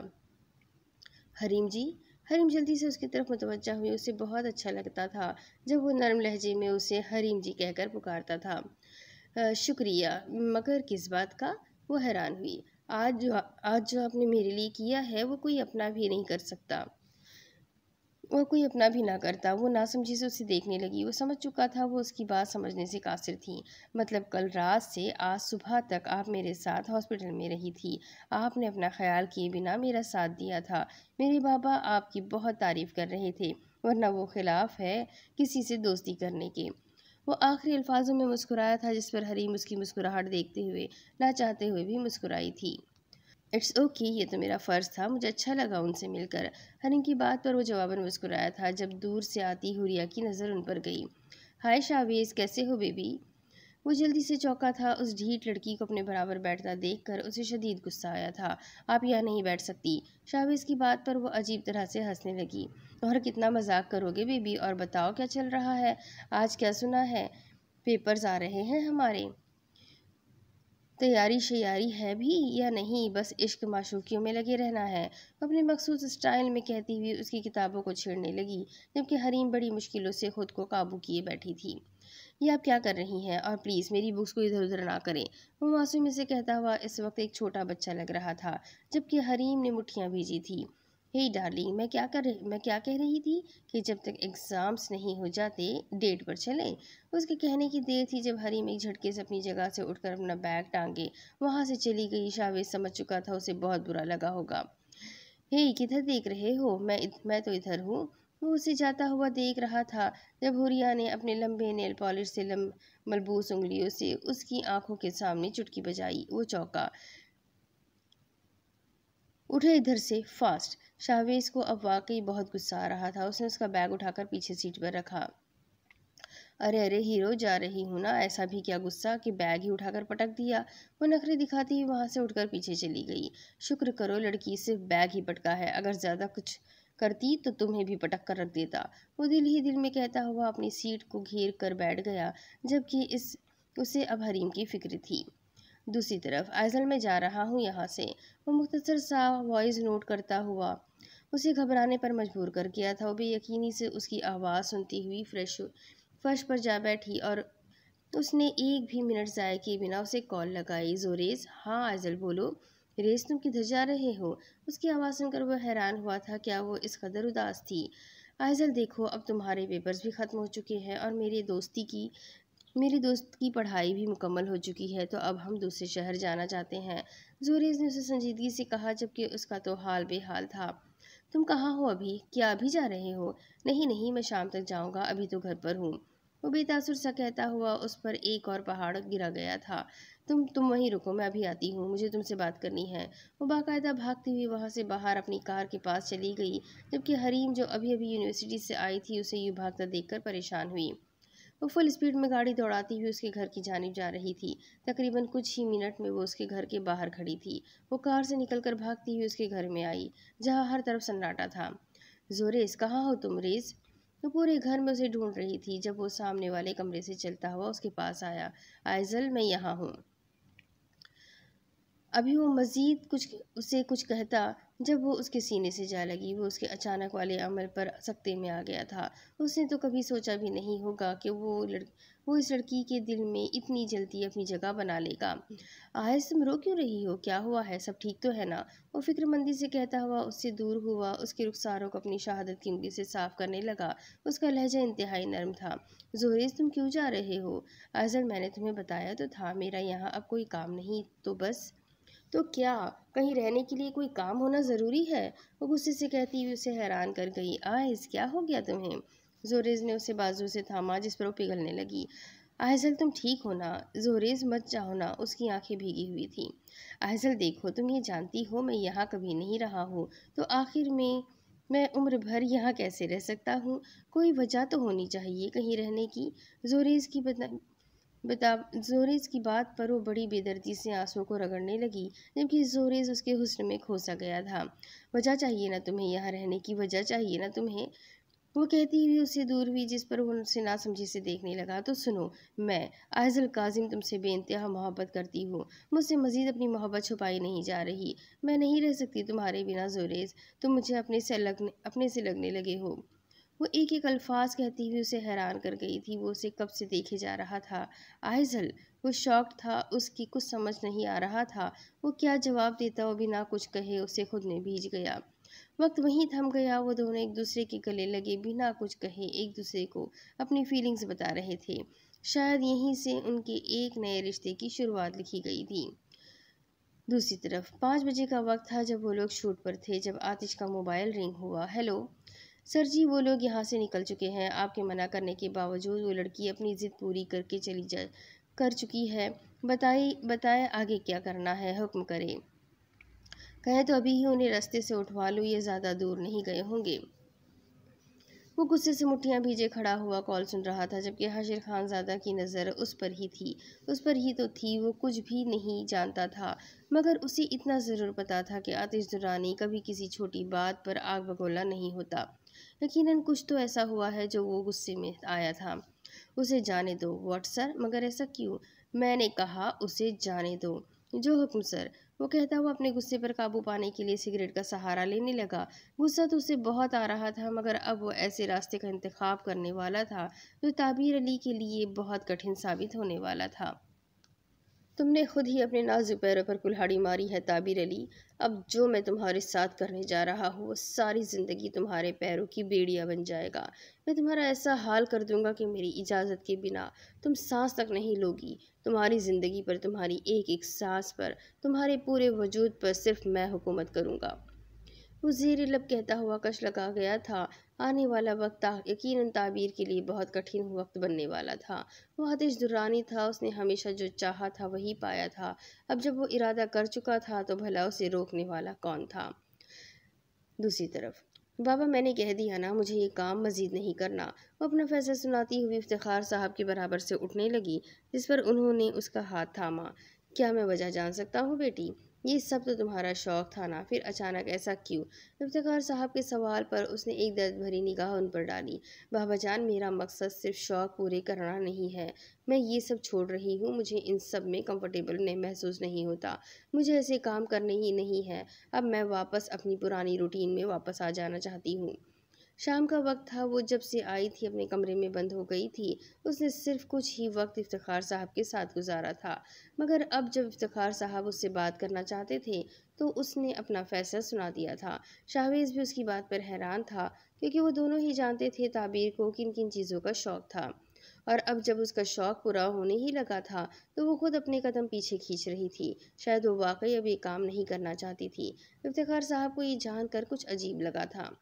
हरीम जी हरीम जल्दी से उसकी तरफ मुतवजा हुई उसे बहुत अच्छा लगता था जब वो नरम लहजे में उसे हरीम जी कहकर पुकारता था शुक्रिया मगर किस बात का वो हैरान हुई आज जो आज जो आपने मेरे लिए किया है वो कोई अपना भी नहीं कर सकता और कोई अपना भी ना करता वो ना समझी से उसे देखने लगी वो समझ चुका था वो उसकी बात समझने से कासिर थी मतलब कल रात से आज सुबह तक आप मेरे साथ हॉस्पिटल में रही थी आपने अपना ख्याल किए बिना मेरा साथ दिया था मेरे बाबा आपकी बहुत तारीफ़ कर रहे थे वरना वो खिलाफ है किसी से दोस्ती करने के वो आखिरी अल्फाजों में मुस्कुराया था जिस पर हरीम उसकी मुस्कुराहट देखते हुए ना चाहते हुए भी मुस्कुराई थी इट्स ओके okay, ये तो मेरा फ़र्ज़ था मुझे अच्छा लगा उनसे मिलकर हर की बात पर वो जवाबन मुस्कुराया था जब दूर से आती हुरिया की नज़र उन पर गई हाय शावेज़ कैसे हो बेबी वो जल्दी से चौंका था उस ढीठ लड़की को अपने बराबर बैठता देखकर उसे शदीद गुस्सा आया था आप यहाँ नहीं बैठ सकती शावेज़ की बात पर वो अजीब तरह से हंसने लगी और कितना मजाक करोगे बेबी और बताओ क्या चल रहा है आज क्या सुना है पेपर्स आ रहे हैं हमारे तैयारी शयारी है भी या नहीं बस इश्क माशूकियों में लगे रहना है अपने मखसूस स्टाइल में कहती हुई उसकी किताबों को छेड़ने लगी जबकि हरीम बड़ी मुश्किलों से खुद को काबू किए बैठी थी ये आप क्या कर रही हैं और प्लीज़ मेरी बुक्स को इधर उधर ना करें वो मासूम से कहता हुआ इस वक्त एक छोटा बच्चा लग रहा था जबकि हरीम ने मुठियाँ भेजी थी हे डार्लिंग मैं क्या कर रही मैं क्या कह रही थी कि जब तक एग्ज़ाम्स नहीं हो जाते डेट पर चलें उसके कहने की देर थी जब हरी एक झटके से अपनी जगह से उठकर अपना बैग टांगे वहाँ से चली गई शावेज समझ चुका था उसे बहुत बुरा लगा होगा हे किधर देख रहे हो मैं मैं तो इधर हूँ वो उसे जाता हुआ देख रहा था जब हुरिया ने अपने लंबे नेल पॉलिश से लम मलबूस उंगलियों से उसकी आंखों के सामने चुटकी बजाई वो चौंका उठे इधर से फास्ट शाहवेज को अब वाकई बहुत गुस्सा आ रहा था उसने उसका बैग उठाकर पीछे सीट पर रखा अरे अरे हीरो जा रही हूँ ना ऐसा भी क्या गुस्सा कि बैग ही उठाकर पटक दिया वो नखरी दिखाती हुई वहाँ से उठकर पीछे चली गई शुक्र करो लड़की सिर्फ बैग ही पटका है अगर ज़्यादा कुछ करती तो तुम्हें भी पटक कर रख देता वो दिल ही दिल में कहता हुआ अपनी सीट को घेर कर बैठ गया जबकि इस उसे अब हरीम की फिक्र थी दूसरी तरफ आइजल में जा रहा हूँ यहाँ से वो मुख्तसर सा वॉइस नोट करता हुआ उसे घबराने पर मजबूर कर गया था वो भी यकीनी से उसकी आवाज़ सुनती हुई फ्रेश फर्श पर जा बैठी और उसने एक भी मिनट ज़ाय किए बिना उसे कॉल लगाई जोरेज हाँ आइजल बोलो रेस तुम किधर जा रहे हो उसकी आवाज़ सुनकर वह हैरान हुआ था क्या वो इस कदर उदास थी आइजल देखो अब तुम्हारे पेपर्स भी ख़त्म हो चुके हैं और मेरी दोस्ती की मेरी दोस्त की पढ़ाई भी मुकम्मल हो चुकी है तो अब हम दूसरे शहर जाना चाहते हैं जोरेज ने उसे संजीदगी से कहा जबकि उसका तो हाल बेहाल था तुम कहाँ हो अभी क्या अभी जा रहे हो नहीं नहीं मैं शाम तक जाऊँगा अभी तो घर पर हूँ वो बेतासुर सा कहता हुआ उस पर एक और पहाड़ गिरा गया था तुम तुम वहीं रुको मैं अभी आती हूँ मुझे तुमसे बात करनी है वो बाकायदा भागती हुई वहाँ से बाहर अपनी कार के पास चली गई जबकि हरीम जो अभी अभी यूनिवर्सिटी से आई थी उसे यूँ भागता देखकर परेशान हुई वो तो फुल स्पीड में गाड़ी दौड़ाती हुई उसके घर की जानब जा रही थी तकरीबन कुछ ही मिनट में वो उसके घर के बाहर खड़ी थी वो कार से निकलकर भागती हुई उसके घर में आई जहाँ हर तरफ सन्नाटा था जोरेस कहाँ हो तुम रेज़ वो तो पूरे घर में उसे ढूंढ रही थी जब वो सामने वाले कमरे से चलता हुआ उसके पास आया आयजल मैं यहाँ हूँ अभी वो मज़ीद कुछ उसे कुछ कहता जब वो उसके सीने से जा लगी वो उसके अचानक वाले अमल पर सख्ते में आ गया था उसने तो कभी सोचा भी नहीं होगा कि वो लड़ वो इस लड़की के दिल में इतनी जल्दी अपनी जगह बना लेगा आहिस्त तुम रो क्यों रही हो क्या हुआ है सब ठीक तो है ना वो फिक्रमंदी से कहता हुआ उससे दूर हुआ उसके रुखसारों को अपनी शहादत की उंगली से साफ करने लगा उसका लहजा इंतहाई नरम था जोरेज तुम क्यों जा रहे हो अजर मैंने तुम्हें बताया तो था मेरा यहाँ अब कोई काम नहीं तो बस तो क्या कहीं रहने के लिए कोई काम होना ज़रूरी है वो गुस्से से कहती हुई उसे हैरान कर गई आहिज क्या हो गया तुम्हें जोरेज ने उसे बाजू से थामा जिस पर वो पिघलने लगी आहज़ल तुम ठीक हो ना जोरेज मत जाओ ना उसकी आंखें भीगी हुई थी आहज़ल देखो तुम ये जानती हो मैं यहाँ कभी नहीं रहा हूँ तो आखिर में मैं उम्र भर यहाँ कैसे रह सकता हूँ कोई वजह तो होनी चाहिए कहीं रहने की जोरेज की बता जोरेज की बात पर वो बड़ी बेदर्दी से आंसू को रगड़ने लगी जबकि जोरेज उसके हुस्न में खोसा गया था वजह चाहिए ना तुम्हें यहाँ रहने की वजह चाहिए ना तुम्हें वो कहती हुई उसे दूर हुई जिस पर वो उनसे नासमझी से देखने लगा तो सुनो मैं आजल काजिम तुमसे बेानतहा मोहब्बत करती हूँ मुझसे मज़ीद अपनी मोहब्बत छुपाई नहीं जा रही मैं नहीं रह सकती तुम्हारे बिना जोरेज तुम मुझे अपने से लगने अपने से लगने लगे हो वो एक एक अल्फाज कहती हुई उसे हैरान कर गई थी वो उसे कब से देखे जा रहा था आयजल वो शॉक था उसकी कुछ समझ नहीं आ रहा था वो क्या जवाब देता वो बिना कुछ कहे उसे खुद में भीज गया वक्त वहीं थम गया वो दोनों एक दूसरे के गले लगे बिना कुछ कहे एक दूसरे को अपनी फीलिंग्स बता रहे थे शायद यहीं से उनके एक नए रिश्ते की शुरुआत लिखी गई थी दूसरी तरफ पाँच बजे का वक्त था जब वो लोग शूट पर थे जब आतिश का मोबाइल रिंग हुआ हेलो सर जी वो लोग यहाँ से निकल चुके हैं आपके मना करने के बावजूद वो लड़की अपनी ज़िद पूरी करके चली जा कर चुकी है बताए बताए आगे क्या करना है हुक्म करें कहे तो अभी ही उन्हें रास्ते से उठवा लो ये ज़्यादा दूर नहीं गए होंगे वो गुस्से से मुठियाँ भीजे खड़ा हुआ कॉल सुन रहा था जबकि हाशिर खान ज़्यादा की नज़र उस पर ही थी उस पर ही तो थी वो कुछ भी नहीं जानता था मगर उसे इतना ज़रूर पता था कि आतिश दुरानी कभी किसी छोटी बात पर आग बगोला नहीं होता यकीनन कुछ तो ऐसा हुआ है जो वो गुस्से में आया था उसे जाने दो वॉट सर मगर ऐसा क्यों मैंने कहा उसे जाने दो जो हुक्म सर वो कहता हुआ अपने गुस्से पर काबू पाने के लिए सिगरेट का सहारा लेने लगा गुस्सा तो उसे बहुत आ रहा था मगर अब वो ऐसे रास्ते का इंतखाब करने वाला था जो ताबीर अली के लिए बहुत कठिन साबित होने वाला था तुमने खुद ही अपने नाजुक पैरों पर कुल्हाड़ी मारी है ताबिर अली अब जो मैं तुम्हारे साथ करने जा रहा हूँ वो सारी ज़िंदगी तुम्हारे पैरों की बेड़िया बन जाएगा मैं तुम्हारा ऐसा हाल कर दूंगा कि मेरी इजाज़त के बिना तुम सांस तक नहीं लोगी तुम्हारी ज़िंदगी पर तुम्हारी एक एक सांस पर तुम्हारे पूरे वजूद पर सिर्फ मैं हुकूमत करूँगा वजीर लब कहता हुआ कश लगा गया था आने वाला वक्त यकीन ताबीर के लिए बहुत कठिन वक्त बनने वाला था वह आतिश दुरानी था उसने हमेशा जो चाहा था वही पाया था अब जब वो इरादा कर चुका था तो भला उसे रोकने वाला कौन था दूसरी तरफ बाबा मैंने कह दिया ना मुझे ये काम मजीद नहीं करना वो अपना फैसला सुनाती हुई इफ्तार साहब के बराबर से उठने लगी जिस पर उन्होंने उसका हाथ थामा क्या मैं वजह जान सकता हूँ बेटी ये सब तो तुम्हारा शौक था ना फिर अचानक ऐसा क्यों इफ्तार साहब के सवाल पर उसने एक दर्द भरी निगाह उन पर डाली बाबा जान मेरा मकसद सिर्फ शौक पूरे करना नहीं है मैं ये सब छोड़ रही हूँ मुझे इन सब में कंफर्टेबल नहीं महसूस नहीं होता मुझे ऐसे काम करने ही नहीं है अब मैं वापस अपनी पुरानी रूटीन में वापस आ जाना चाहती हूँ शाम का वक्त था वो जब से आई थी अपने कमरे में बंद हो गई थी उसने सिर्फ कुछ ही वक्त इफ्तार साहब के साथ गुजारा था मगर अब जब इफ्तार साहब उससे बात करना चाहते थे तो उसने अपना फैसला सुना दिया था शाहवेज़ भी उसकी बात पर हैरान था क्योंकि वो दोनों ही जानते थे ताबीर को किन किन चीज़ों का शौक़ था और अब जब उसका शौक़ पूरा होने ही लगा था तो वो खुद अपने कदम पीछे खींच रही थी शायद वो वाकई अब ये काम नहीं करना चाहती थी इफ्तार साहब को ये जान कर कुछ अजीब लगा था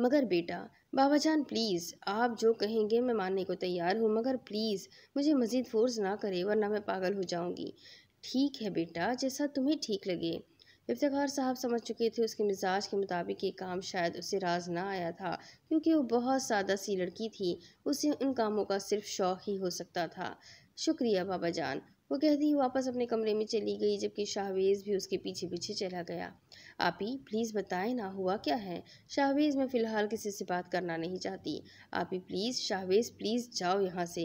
मगर बेटा बाबा जान प्लीज़ आप जो कहेंगे मैं मानने को तैयार हूँ मगर प्लीज़ मुझे मज़ीद फोर्स ना करे वरना मैं पागल हो जाऊँगी ठीक है बेटा जैसा तुम्हें ठीक लगे इफ्तार साहब समझ चुके थे उसके मिजाज के मुताबिक ये काम शायद उसे राज ना आया था क्योंकि वो बहुत सादा सी लड़की थी उसे उन कामों का सिर्फ शौक ही हो सकता था शुक्रिया बाबा जान वो कहती ही वापस अपने कमरे में चली गई जबकि शाहवेज़ भी उसके पीछे पीछे चला गया आप ही प्लीज़ बताएं ना हुआ क्या है शाहवेज़ मैं फ़िलहाल किसी से बात करना नहीं चाहती आप ही प्लीज़ शाहवेज़ प्लीज़ जाओ यहाँ से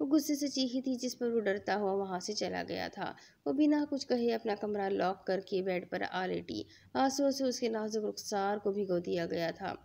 वो गुस्से से चीखी थी जिस पर वो डरता हुआ वहाँ से चला गया था वो बिना कुछ कहे अपना कमरा लॉक करके बेड पर आ लेटी आंसुओं से उसके नाजुक रुखसार को भिगो दिया गया था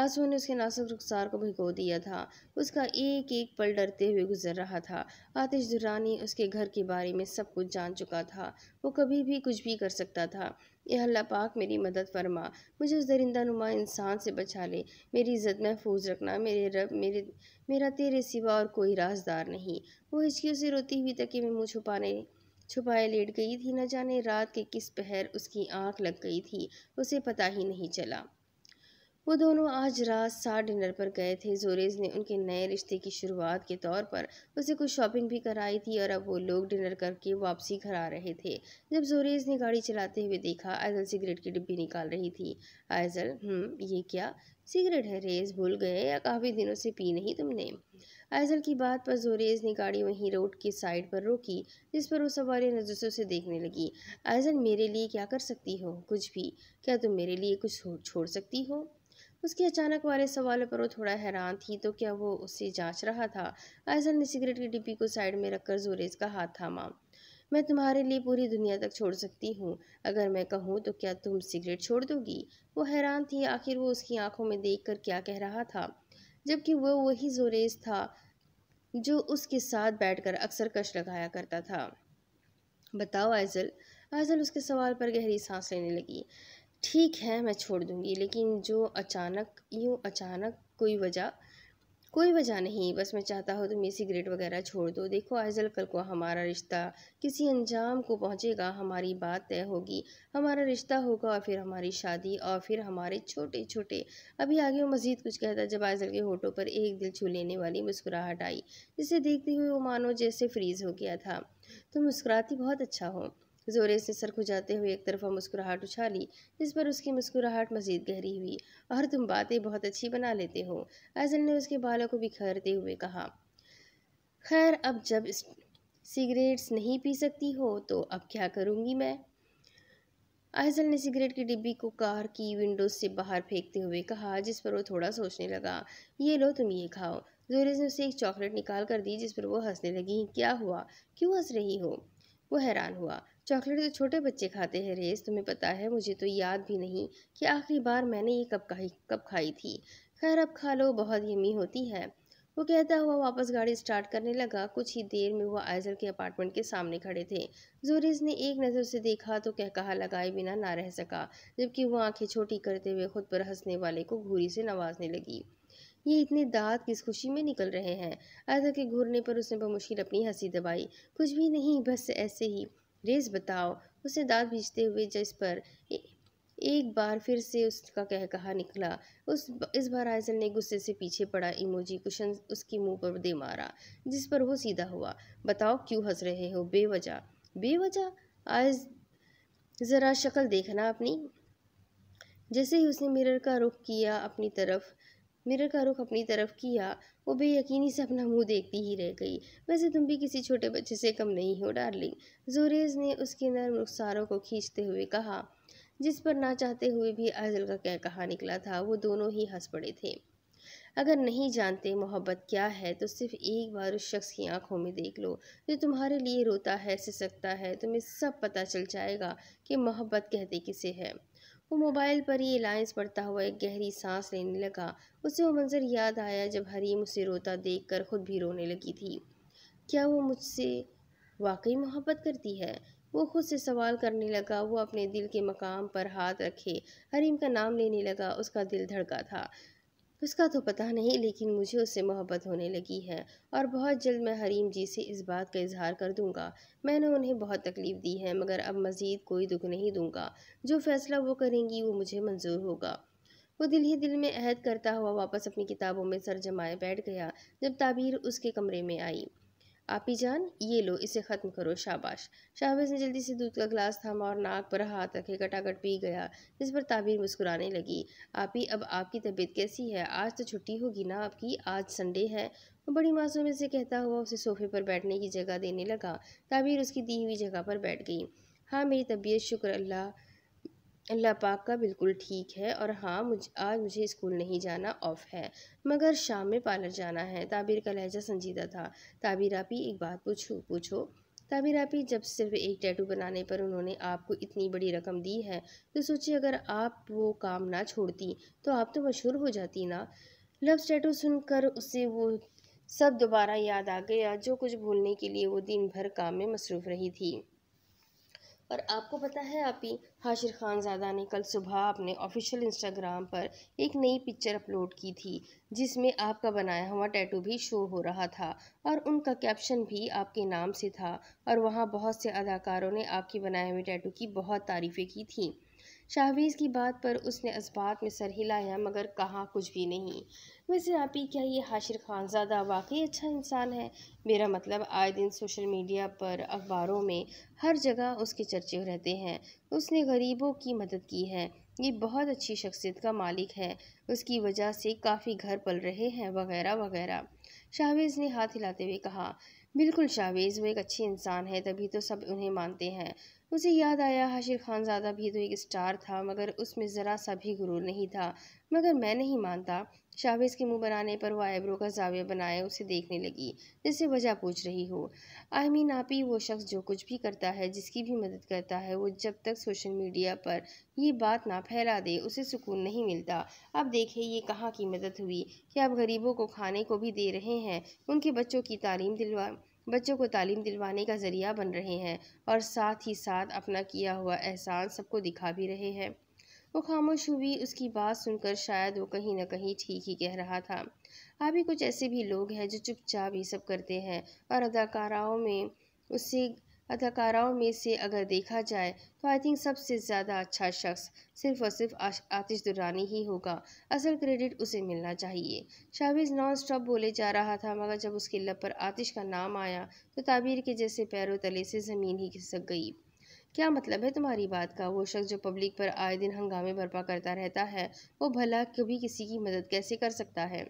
आंसू ने उसके नासुक रुखसार को भिगो दिया था उसका एक एक पल डरते हुए गुजर रहा था आतिश दुरानी उसके घर के बारे में सब कुछ जान चुका था वो कभी भी कुछ भी कर सकता था यह अल्लाह पाक मेरी मदद फरमा मुझे उस दरिंदा नुमा इंसान से बचा ले मेरी इज़्ज़त महफूज रखना मेरे रब मेरे मेरा तेरे सिवा और कोई राजदार नहीं वो हिचकियों से रोती हुई तक मैं मुँह छुपाने छुपाए लेट गई थी न जाने रात के किस पहर उसकी आंख लग गई थी उसे पता ही नहीं चला वो दोनों आज रात साथ डिनर पर गए थे जोरेज ने उनके नए रिश्ते की शुरुआत के तौर पर उसे कुछ शॉपिंग भी कराई थी और अब वो लोग डिनर करके वापसी घर आ रहे थे जब जोरेज ने गाड़ी चलाते हुए देखा आयजल सिगरेट की डिब्बी निकाल रही थी आयजल हम्म ये क्या सिगरेट है रेज भूल गए या काफ़ी दिनों से पी नहीं तुमने आयजल की बात पर जोरेज ने गाड़ी वहीं रोड की साइड पर रोकी जिस पर वो सवारी नजर से देखने लगी आयजल मेरे लिए क्या कर सकती हो कुछ भी क्या तुम मेरे लिए कुछ छोड़ सकती हो उसके अचानक वाले सवाल पर वो थोड़ा हैरान थी तो क्या वो उससे जांच रहा था आयसन ने सिगरेट की डिब्बी को साइड में रखकर जोरेज का हाथ थामा मैं तुम्हारे लिए पूरी दुनिया तक छोड़ सकती हूँ अगर मैं कहूँ तो क्या तुम सिगरेट छोड़ दोगी वो हैरान थी आखिर वो उसकी आंखों में देख कर क्या कह रहा था जबकि वो वही जोरेज था जो उसके साथ बैठकर अक्सर कश लगाया करता था बताओ आयजल आयजल उसके सवाल पर गहरी सांस लेने लगी ठीक है मैं छोड़ दूँगी लेकिन जो अचानक यूँ अचानक कोई वजह कोई वजह नहीं बस मैं चाहता हूँ तुम ये सिगरेट वगैरह छोड़ दो देखो आजल कल को हमारा रिश्ता किसी अंजाम को पहुँचेगा हमारी बात तय होगी हमारा रिश्ता होगा और फिर हमारी शादी और फिर हमारे छोटे छोटे अभी आगे वो मज़ीद कुछ कहता जब आजल के होठों पर एक दिल छू लेने वाली मुस्कुराहट आई जिसे देखते हुए वो मानो जैसे फ्रीज़ हो गया था तुम तो मुस्कुराती बहुत अच्छा हो जोरे से सर खुजाते हुए एक तरफा मुस्कुराहट उछाली जिस पर उसकी मुस्कुराहट मजीद गहरी हुई और तुम बातें बहुत अच्छी बना लेते हो अजल ने उसके बालों को बिखरते हुए कहा खैर अब जब सिगरेट्स नहीं पी सकती हो तो अब क्या करूँगी मैं अहजल ने सिगरेट की डिब्बी को कार की विंडो से बाहर फेंकते हुए कहा जिस पर वो थोड़ा सोचने लगा ये लो तुम ये खाओ जोरेज ने उसे एक चॉकलेट निकाल कर दी जिस पर वो हंसने लगी क्या हुआ क्यों हंस रही हो वो हैरान हुआ चॉकलेट तो छोटे बच्चे खाते हैं रेस तुम्हें पता है मुझे तो याद भी नहीं कि आखिरी बार मैंने ये कब खाई कब खाई थी खैर अब खा लो बहुत यमी होती है वो कहता हुआ वापस गाड़ी स्टार्ट करने लगा कुछ ही देर में वो आइजल के अपार्टमेंट के सामने खड़े थे जोरिस ने एक नज़र से देखा तो कह कहा लगाए बिना ना रह सका जबकि वो आंखें छोटी करते हुए खुद पर हंसने वाले को घूरी से नवाजने लगी ये इतने दांत किस खुशी में निकल रहे हैं आइजल के घूरने पर उसने बमुश्किल अपनी हंसी दबाई कुछ भी नहीं बस ऐसे ही रेस बताओ उसने दांत भीजते हुए जिस पर एक बार फिर से उसका कह कहा निकला उस इस बार आयसन ने गुस्से से पीछे पड़ा इमोजी कुशन उसके मुंह पर दे मारा जिस पर वो सीधा हुआ बताओ क्यों हंस रहे हो बेवजह बेवजह आज ज़रा शक्ल देखना अपनी जैसे ही उसने मिरर का रुख किया अपनी तरफ मिरर का रुख अपनी तरफ किया वो बेयकीनी से अपना मुंह देखती ही रह गई वैसे तुम भी किसी छोटे बच्चे से कम नहीं हो डार्लिंग जोरेज ने उसके नर्म रुखसारों को खींचते हुए कहा जिस पर ना चाहते हुए भी आजल का क्या कहा निकला था वो दोनों ही हंस पड़े थे अगर नहीं जानते मोहब्बत क्या है तो सिर्फ एक बार उस शख्स की आंखों में देख लो जो तुम्हारे लिए रोता है सिसकता है तुम्हें सब पता चल जाएगा कि मोहब्बत कहते किसे है वो मोबाइल पर ही लाइन्स पढ़ता हुआ एक गहरी सांस लेने लगा उसे वो मंज़र याद आया जब हरीम उसे रोता देखकर खुद भी रोने लगी थी क्या वो मुझसे वाकई मोहब्बत करती है वो खुद से सवाल करने लगा वो अपने दिल के मकाम पर हाथ रखे हरीम का नाम लेने लगा उसका दिल धड़का था उसका तो पता नहीं लेकिन मुझे उससे मोहब्बत होने लगी है और बहुत जल्द मैं हरीम जी से इस बात का इजहार कर दूंगा मैंने उन्हें बहुत तकलीफ़ दी है मगर अब मज़ीद कोई दुख नहीं दूंगा जो फ़ैसला वो करेंगी वो मुझे मंजूर होगा वो दिल ही दिल में अहद करता हुआ वापस अपनी किताबों में सर जमाए बैठ गया जब ताबीर उसके कमरे में आई आपी जान ये लो इसे ख़त्म करो शाबाश शाहबाज ने जल्दी से दूध का गिलास थामा और नाक पर हाथ रखे कटाकट पी गया जिस पर ताबीर मुस्कुराने लगी आपी अब आपकी तबीयत कैसी है आज तो छुट्टी होगी ना आपकी आज संडे है वो बड़ी मासूम से कहता हुआ उसे सोफे पर बैठने की जगह देने लगा ताबीर उसकी दी हुई जगह पर बैठ गई हाँ मेरी तबीयत शुक्र अल्लाह अल्लाह पाक का बिल्कुल ठीक है और हाँ मुझ आज मुझे स्कूल नहीं जाना ऑफ है मगर शाम में पार्लर जाना है ताबिर का लहजा संजीदा था ताबिर आपी एक बात पूछो पूछो ताबिर आपी जब सिर्फ एक टैटू बनाने पर उन्होंने आपको इतनी बड़ी रकम दी है तो सोचिए अगर आप वो काम ना छोड़ती तो आप तो मशहूर हो जाती ना लफ्स टैटू सुनकर उसे वो सब दोबारा याद आ गया जो कुछ भूलने के लिए वो दिन भर काम में मसरूफ़ रही थी और आपको पता है आप ही हाशिर खान ज़ादा ने कल सुबह अपने ऑफिशियल इंस्टाग्राम पर एक नई पिक्चर अपलोड की थी जिसमें आपका बनाया हुआ टैटू भी शो हो रहा था और उनका कैप्शन भी आपके नाम से था और वहाँ बहुत से अदाकारों ने आपकी बनाए हुए टैटू की बहुत तारीफ़ें की थी शाहवीज़ की बात पर उसने इस्बात में सर हिलाया मगर कहा कुछ भी नहीं वैसे आप ही क्या ये हाशिर खानजादा वाकई अच्छा इंसान है मेरा मतलब आए दिन सोशल मीडिया पर अखबारों में हर जगह उसके चर्चे रहते हैं उसने गरीबों की मदद की है ये बहुत अच्छी शख्सियत का मालिक है उसकी वजह से काफ़ी घर पल रहे हैं वगैरह वगैरह शाहवेज़ ने हाथ हिलाते हुए कहा बिल्कुल शाहवेज़ वो एक अच्छे इंसान है तभी तो सब उन्हें मानते हैं उसे याद आया हाशिर खान ज़्यादा भी तो एक स्टार था मगर उसमें ज़रा सा भी गुरूर नहीं था मगर मैं नहीं मानता शाबेज़ के मुंह बनाने पर वह आईब्रो का जाविया बनाए उसे देखने लगी जिससे वजह पूछ रही हो आई मीन आप ही वो शख्स जो कुछ भी करता है जिसकी भी मदद करता है वो जब तक सोशल मीडिया पर ये बात ना फैला दे उसे सुकून नहीं मिलता अब देखें ये कहाँ की मदद हुई क्या आप गरीबों को खाने को भी दे रहे हैं उनके बच्चों की तालीम दिलवा बच्चों को तालीम दिलवाने का ज़रिया बन रहे हैं और साथ ही साथ अपना किया हुआ एहसान सबको दिखा भी रहे हैं वो खामोश हुई उसकी बात सुनकर शायद वो कहीं ना कहीं ठीक ही कह रहा था अभी कुछ ऐसे भी लोग हैं जो चुपचाप ये सब करते हैं और अदाकाराओं में उससे अदाकाराओं में से अगर देखा जाए तो आई थिंक सबसे ज़्यादा अच्छा शख्स सिर्फ और सिर्फ आतिश दुरानी ही होगा असल क्रेडिट उसे मिलना चाहिए शाविज नॉन स्टॉप बोले जा रहा था मगर जब उसके लब पर आतिश का नाम आया तो ताबीर के जैसे पैरों तले से ज़मीन ही खिसक गई क्या मतलब है तुम्हारी बात का वो शख्स जो पब्लिक पर आए दिन हंगामे बर्पा करता रहता है वो भला कभी किसी की मदद कैसे कर सकता है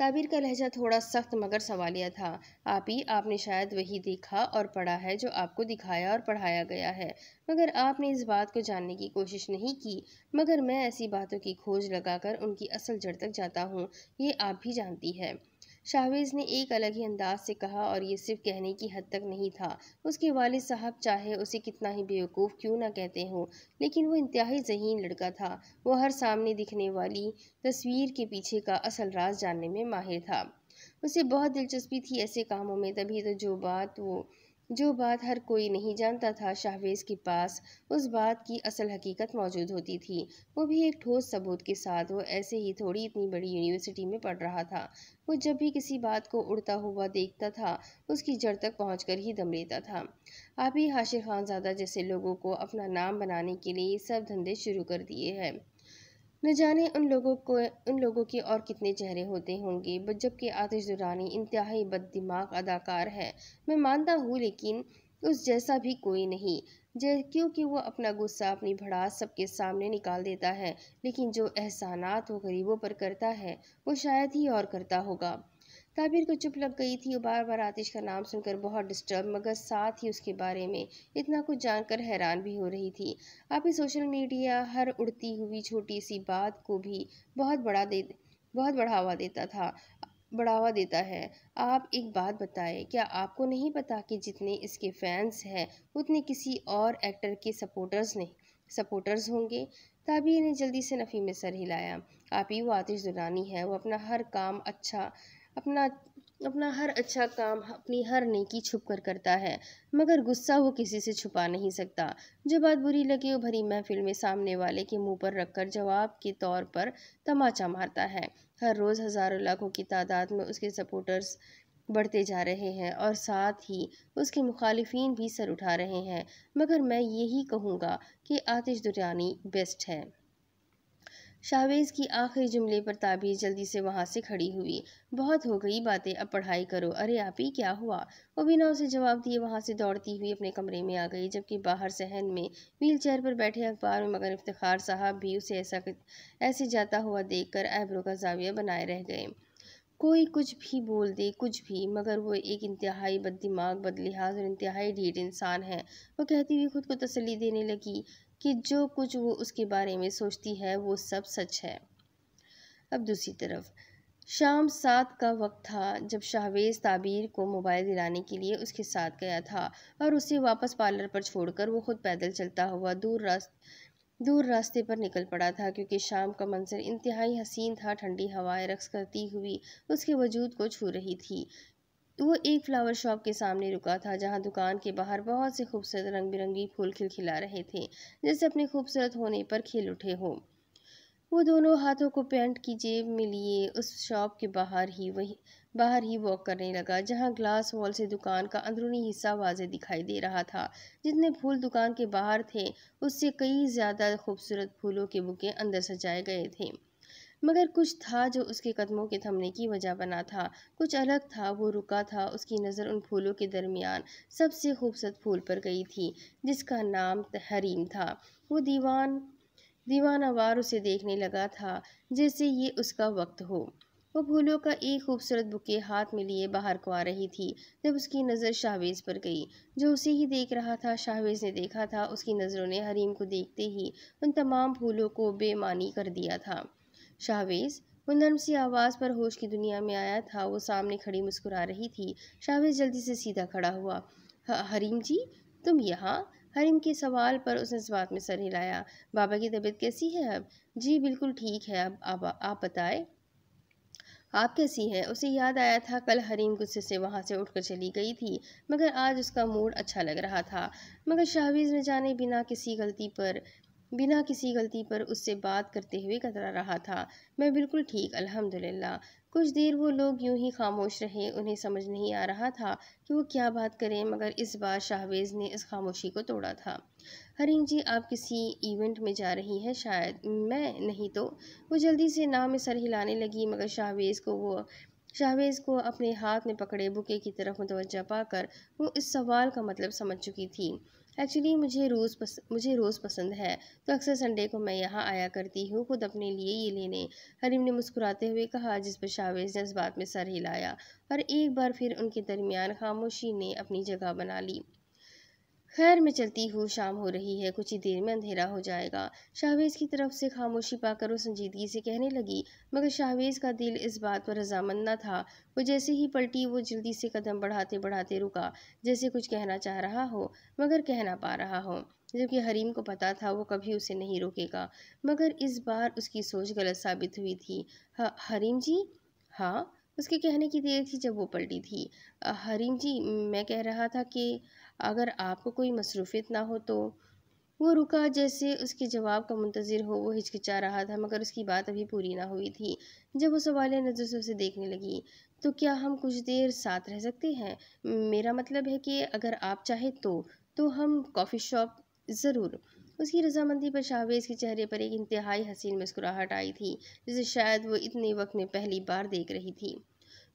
ताबिर का लहजा थोड़ा सख्त मगर सवालिया था आप ही आपने शायद वही देखा और पढ़ा है जो आपको दिखाया और पढ़ाया गया है मगर आपने इस बात को जानने की कोशिश नहीं की मगर मैं ऐसी बातों की खोज लगाकर उनकी असल जड़ तक जाता हूँ ये आप भी जानती है शावेज़ ने एक अलग ही अंदाज से कहा और ये सिर्फ कहने की हद तक नहीं था उसके वाल साहब चाहे उसे कितना ही बेवकूफ़ क्यों ना कहते हों लेकिन वो इंतहाई जहीन लड़का था वो हर सामने दिखने वाली तस्वीर के पीछे का असल राज जानने में माहिर था उसे बहुत दिलचस्पी थी ऐसे कामों में तभी तो जो बात वो जो बात हर कोई नहीं जानता था शाहवेज के पास उस बात की असल हकीकत मौजूद होती थी वो भी एक ठोस सबूत के साथ वो ऐसे ही थोड़ी इतनी बड़ी यूनिवर्सिटी में पढ़ रहा था वो जब भी किसी बात को उड़ता हुआ देखता था उसकी जड़ तक पहुँच ही दम लेता था आप ही हाशिर खानजादा जैसे लोगों को अपना नाम बनाने के लिए सब धंधे शुरू कर दिए हैं न जाने उन लोगों को उन लोगों के और कितने चेहरे होते होंगे जबकि आतिश दुरानी इंतहाई बद दिमाग अदाकार है मैं मानता हूँ लेकिन उस जैसा भी कोई नहीं जै क्योंकि वो अपना गुस्सा अपनी भड़ास सबके सामने निकाल देता है लेकिन जो एहसानात वो गरीबों पर करता है वो शायद ही और करता होगा ताबिर को चुप लग गई थी और बार बार आतिश का नाम सुनकर बहुत डिस्टर्ब मगर साथ ही उसके बारे में इतना कुछ जानकर हैरान भी हो रही थी आप ही सोशल मीडिया हर उड़ती हुई छोटी सी बात को भी बहुत बड़ा दे बहुत बढ़ावा देता था बढ़ावा देता है आप एक बात बताएं क्या आपको नहीं पता कि जितने इसके फैंस हैं उतने किसी और एक्टर के सपोर्टर्स नहीं सपोर्टर्स होंगे ताबिर ने जल्दी से नफ़ी में सर हिलाया आप ही वो आतिश दुरानी है वो अपना हर काम अच्छा अपना अपना हर अच्छा काम अपनी हर नेकी छुप कर करता है मगर गुस्सा वो किसी से छुपा नहीं सकता जो बात बुरी लगे वो भरी महफिल में सामने वाले के मुंह पर रखकर जवाब के तौर पर तमाचा मारता है हर रोज़ हज़ारों लाखों की तादाद में उसके सपोर्टर्स बढ़ते जा रहे हैं और साथ ही उसके मुखालिफिन भी सर उठा रहे हैं मगर मैं यही कहूँगा कि आतिश दुरानी बेस्ट है शाहवेज़ की आखिरी जुमले पर ताबीर जल्दी से वहाँ से खड़ी हुई बहुत हो गई बातें अब पढ़ाई करो अरे आप ही क्या हुआ वो बिना उसे जवाब दिए वहाँ से दौड़ती हुई अपने कमरे में आ गई जबकि बाहर सहन में व्हील चेयर पर बैठे अखबार में मगर इफ्तार साहब भी उसे ऐसा ऐसे जाता हुआ देख कर आईब्रो का जाविया बनाए रह गए कोई कुछ भी बोल दे कुछ भी मगर वो एक इंतहाई बद दिमाग बद लिहाज और इंतहाई ढीठ इंसान है वो कहती हुई खुद को तसली देने लगी कि जो कुछ वो उसके बारे में सोचती है वो सब सच है अब दूसरी तरफ शाम सात का वक्त था जब शाहवेज ताबीर को मोबाइल दिलाने के लिए उसके साथ गया था और उसे वापस पार्लर पर छोड़कर वो खुद पैदल चलता हुआ दूर रास्त दूर रास्ते पर निकल पड़ा था क्योंकि शाम का मंजर इंतहाई हसीन था ठंडी हवाएं रक्स करती हुई उसके वजूद को छू रही थी वो एक फ्लावर शॉप के सामने रुका था जहाँ दुकान के बाहर बहुत से खूबसूरत रंग बिरंगी फूल खिलखिला रहे थे जैसे अपने खूबसूरत होने पर खिल उठे हों वो दोनों हाथों को पेंट की जेब में लिए उस शॉप के बाहर ही वही बाहर ही वॉक करने लगा जहां ग्लास वॉल से दुकान का अंदरूनी हिस्सा वाजे दिखाई दे रहा था जितने फूल दुकान के बाहर थे उससे कई ज़्यादा खूबसूरत फूलों के बुके अंदर सजाए गए थे मगर कुछ था जो उसके कदमों के थमने की वजह बना था कुछ अलग था वो रुका था उसकी नज़र उन फूलों के दरमियान सबसे खूबसूरत फूल पर गई थी जिसका नाम हरीम था वो दीवान दीवानावार उसे देखने लगा था जैसे ये उसका वक्त हो वो फूलों का एक खूबसूरत बुके हाथ में लिए बाहर को आ रही थी जब उसकी नज़र शाहवेज़ पर गई जो उसे ही देख रहा था शाहवेज़ ने देखा था उसकी नज़रों ने हरीम को देखते ही उन तमाम फूलों को बेमानी कर दिया था शावेज़ वो नर्म सी आवाज़ पर होश की दुनिया में आया था वो सामने खड़ी मुस्कुरा रही थी शावेज़ जल्दी से सीधा खड़ा हुआ हरीम जी तुम यहाँ हरीम के सवाल पर उसने इस बात में सर हिलाया बाबा की तबीयत कैसी है अब जी बिल्कुल ठीक है अब आप, आप बताए आप कैसी हैं उसे याद आया था कल हरीम गुस्से से वहाँ से उठकर चली गई थी मगर आज उसका मूड अच्छा लग रहा था मगर शाहवीज़ ने जाने बिना किसी गलती पर बिना किसी गलती पर उससे बात करते हुए कतरा रहा था मैं बिल्कुल ठीक अल्हम्दुलिल्लाह कुछ देर वो लोग यूं ही खामोश रहे उन्हें समझ नहीं आ रहा था कि वो क्या बात करें मगर इस बार शाहवेज़ ने इस खामोशी को तोड़ा था हरिंग जी आप किसी इवेंट में जा रही हैं शायद मैं नहीं तो वो जल्दी से नाम में सर हिलाने लगी मगर शाहवेज़ को वो शाहवेज़ को अपने हाथ में पकड़े बुके की तरफ मुतवजह पाकर वो इस सवाल का मतलब समझ चुकी थी एक्चुअली मुझे रोज़ पस मुझे रोज़ पसंद है तो अक्सर संडे को मैं यहाँ आया करती हूँ खुद अपने लिए ये लेने हरीम ने मुस्कुराते हुए कहा जिस पर शावेज ने इस बात में सर हिलाया और एक बार फिर उनके दरमियान खामोशी ने अपनी जगह बना ली खैर मैं चलती हूँ शाम हो रही है कुछ ही देर में अंधेरा हो जाएगा शाहवेज की तरफ से खामोशी पाकर वो संजीदगी से कहने लगी मगर शाहवेज का दिल इस बात पर रजामंद न था वो जैसे ही पलटी वो जल्दी से कदम बढ़ाते बढ़ाते रुका जैसे कुछ कहना चाह रहा हो मगर कह ना पा रहा हो जबकि हरीम को पता था वो कभी उसे नहीं रोकेगा मगर इस बार उसकी सोच गलत साबित हुई थी हरीम जी हाँ उसके कहने की देर थी जब वो पलटी थी हरीम जी मैं कह रहा था कि अगर आपको कोई मसरूफियत ना हो तो वो रुका जैसे उसके जवाब का मुंतज़र हो वो हिचकिचा रहा था मगर उसकी बात अभी पूरी ना हुई थी जब वो सवाल नज़र से उसे देखने लगी तो क्या हम कुछ देर साथ रह सकते हैं मेरा मतलब है कि अगर आप चाहे तो तो हम कॉफ़ी शॉप ज़रूर उसकी रजामंदी पर शाहवेज़ के चेहरे पर एक इंतहाई हसीन मुस्कुराहट आई थी जिसे शायद वो इतने वक्त में पहली बार देख रही थी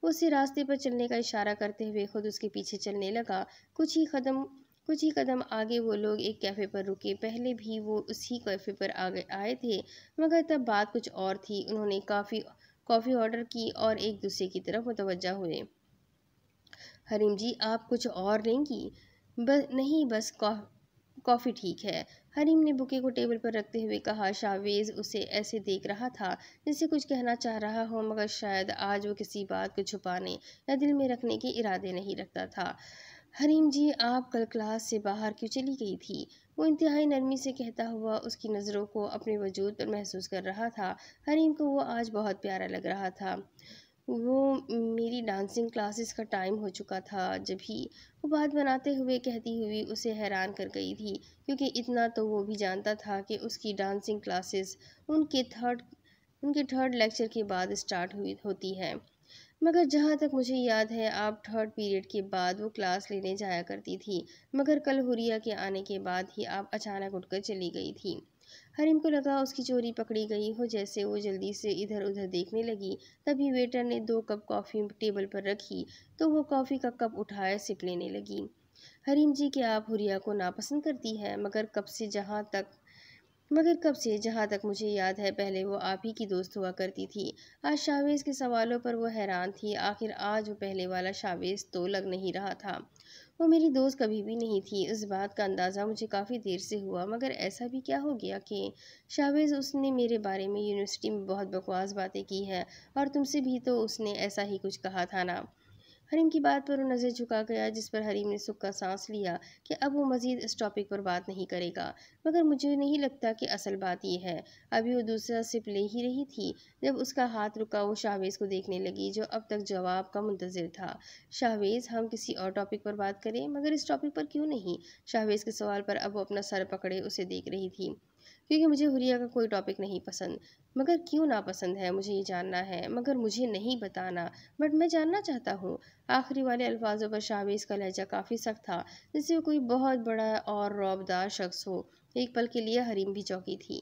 उसी रास्ते पर चलने का इशारा करते हुए खुद उसके पीछे चलने लगा कुछ ही कदम कुछ ही कदम आगे वो लोग एक कैफ़े पर रुके पहले भी वो उसी कैफ़े पर आगे आए थे मगर तब बात कुछ और थी उन्होंने काफ़ी कॉफ़ी ऑर्डर की और एक दूसरे की तरफ मुतवजा हुए हरीम जी आप कुछ और लेंगी बस नहीं बस कॉफ़ी ठीक है हरीम ने बुके को टेबल पर रखते हुए कहा शावेज उसे ऐसे देख रहा था जैसे कुछ कहना चाह रहा हो मगर शायद आज वो किसी बात को छुपाने या दिल में रखने के इरादे नहीं रखता था हरीम जी आप कल क्लास से बाहर क्यों चली गई थी वो इंतहाई नरमी से कहता हुआ उसकी नज़रों को अपने वजूद पर महसूस कर रहा था हरीम को वो आज बहुत प्यारा लग रहा था वो मेरी डांसिंग क्लासेस का टाइम हो चुका था जब ही वो बात बनाते हुए कहती हुई उसे हैरान कर गई थी क्योंकि इतना तो वो भी जानता था कि उसकी डांसिंग क्लासेस उनके थर्ड उनके थर्ड लेक्चर के बाद स्टार्ट हुई होती है मगर जहाँ तक मुझे याद है आप थर्ड पीरियड के बाद वो क्लास लेने जाया करती थी मगर कल हुरिया के आने के बाद ही आप अचानक उठकर चली गई थी हरीम को लगा उसकी चोरी पकड़ी गई हो जैसे वो जल्दी से इधर उधर देखने लगी तभी वेटर ने दो कप कॉफ़ी टेबल पर रखी तो वो कॉफ़ी का कप उठाए सिप लेने लगी हरीम जी के आप हुरिया को नापसंद करती है मगर कब से जहाँ तक मगर कब से जहाँ तक मुझे याद है पहले वो आप ही की दोस्त हुआ करती थी आज शावेज़ के सवालों पर वो हैरान थी आखिर आज वो पहले वाला शावेज़ तो लग नहीं रहा था वो मेरी दोस्त कभी भी नहीं थी इस बात का अंदाज़ा मुझे काफ़ी देर से हुआ मगर ऐसा भी क्या हो गया कि शावेज़ उसने मेरे बारे में यूनिवर्सिटी में बहुत बकवास बातें की हैं और तुमसे भी तो उसने ऐसा ही कुछ कहा था ना हरीम की बात पर नज़र झुका गया जिस पर हरीम ने सुख का सांस लिया कि अब वो मज़ीद इस टॉपिक पर बात नहीं करेगा मगर मुझे नहीं लगता कि असल बात यह है अभी वो दूसरा सिप ले ही रही थी जब उसका हाथ रुका वो शाहवेज़ को देखने लगी जो अब तक जवाब का मुंतज़र था शाहवेज़ हम किसी और टॉपिक पर बात करें मगर इस टॉपिक पर क्यों नहीं शाहवेज़ के सवाल पर अब वो अपना सर पकड़े उसे देख रही थी क्योंकि मुझे हुरिया का कोई टॉपिक नहीं पसंद मगर क्यों ना पसंद है मुझे ये जानना है मगर मुझे नहीं बताना बट मैं जानना चाहता हूँ आखिरी वाले अल्फाजों पर शाबीज़ का लहजा काफ़ी सख्त था जिससे वो कोई बहुत बड़ा और रौबदार शख्स हो एक पल के लिए हरीम भी चौकी थी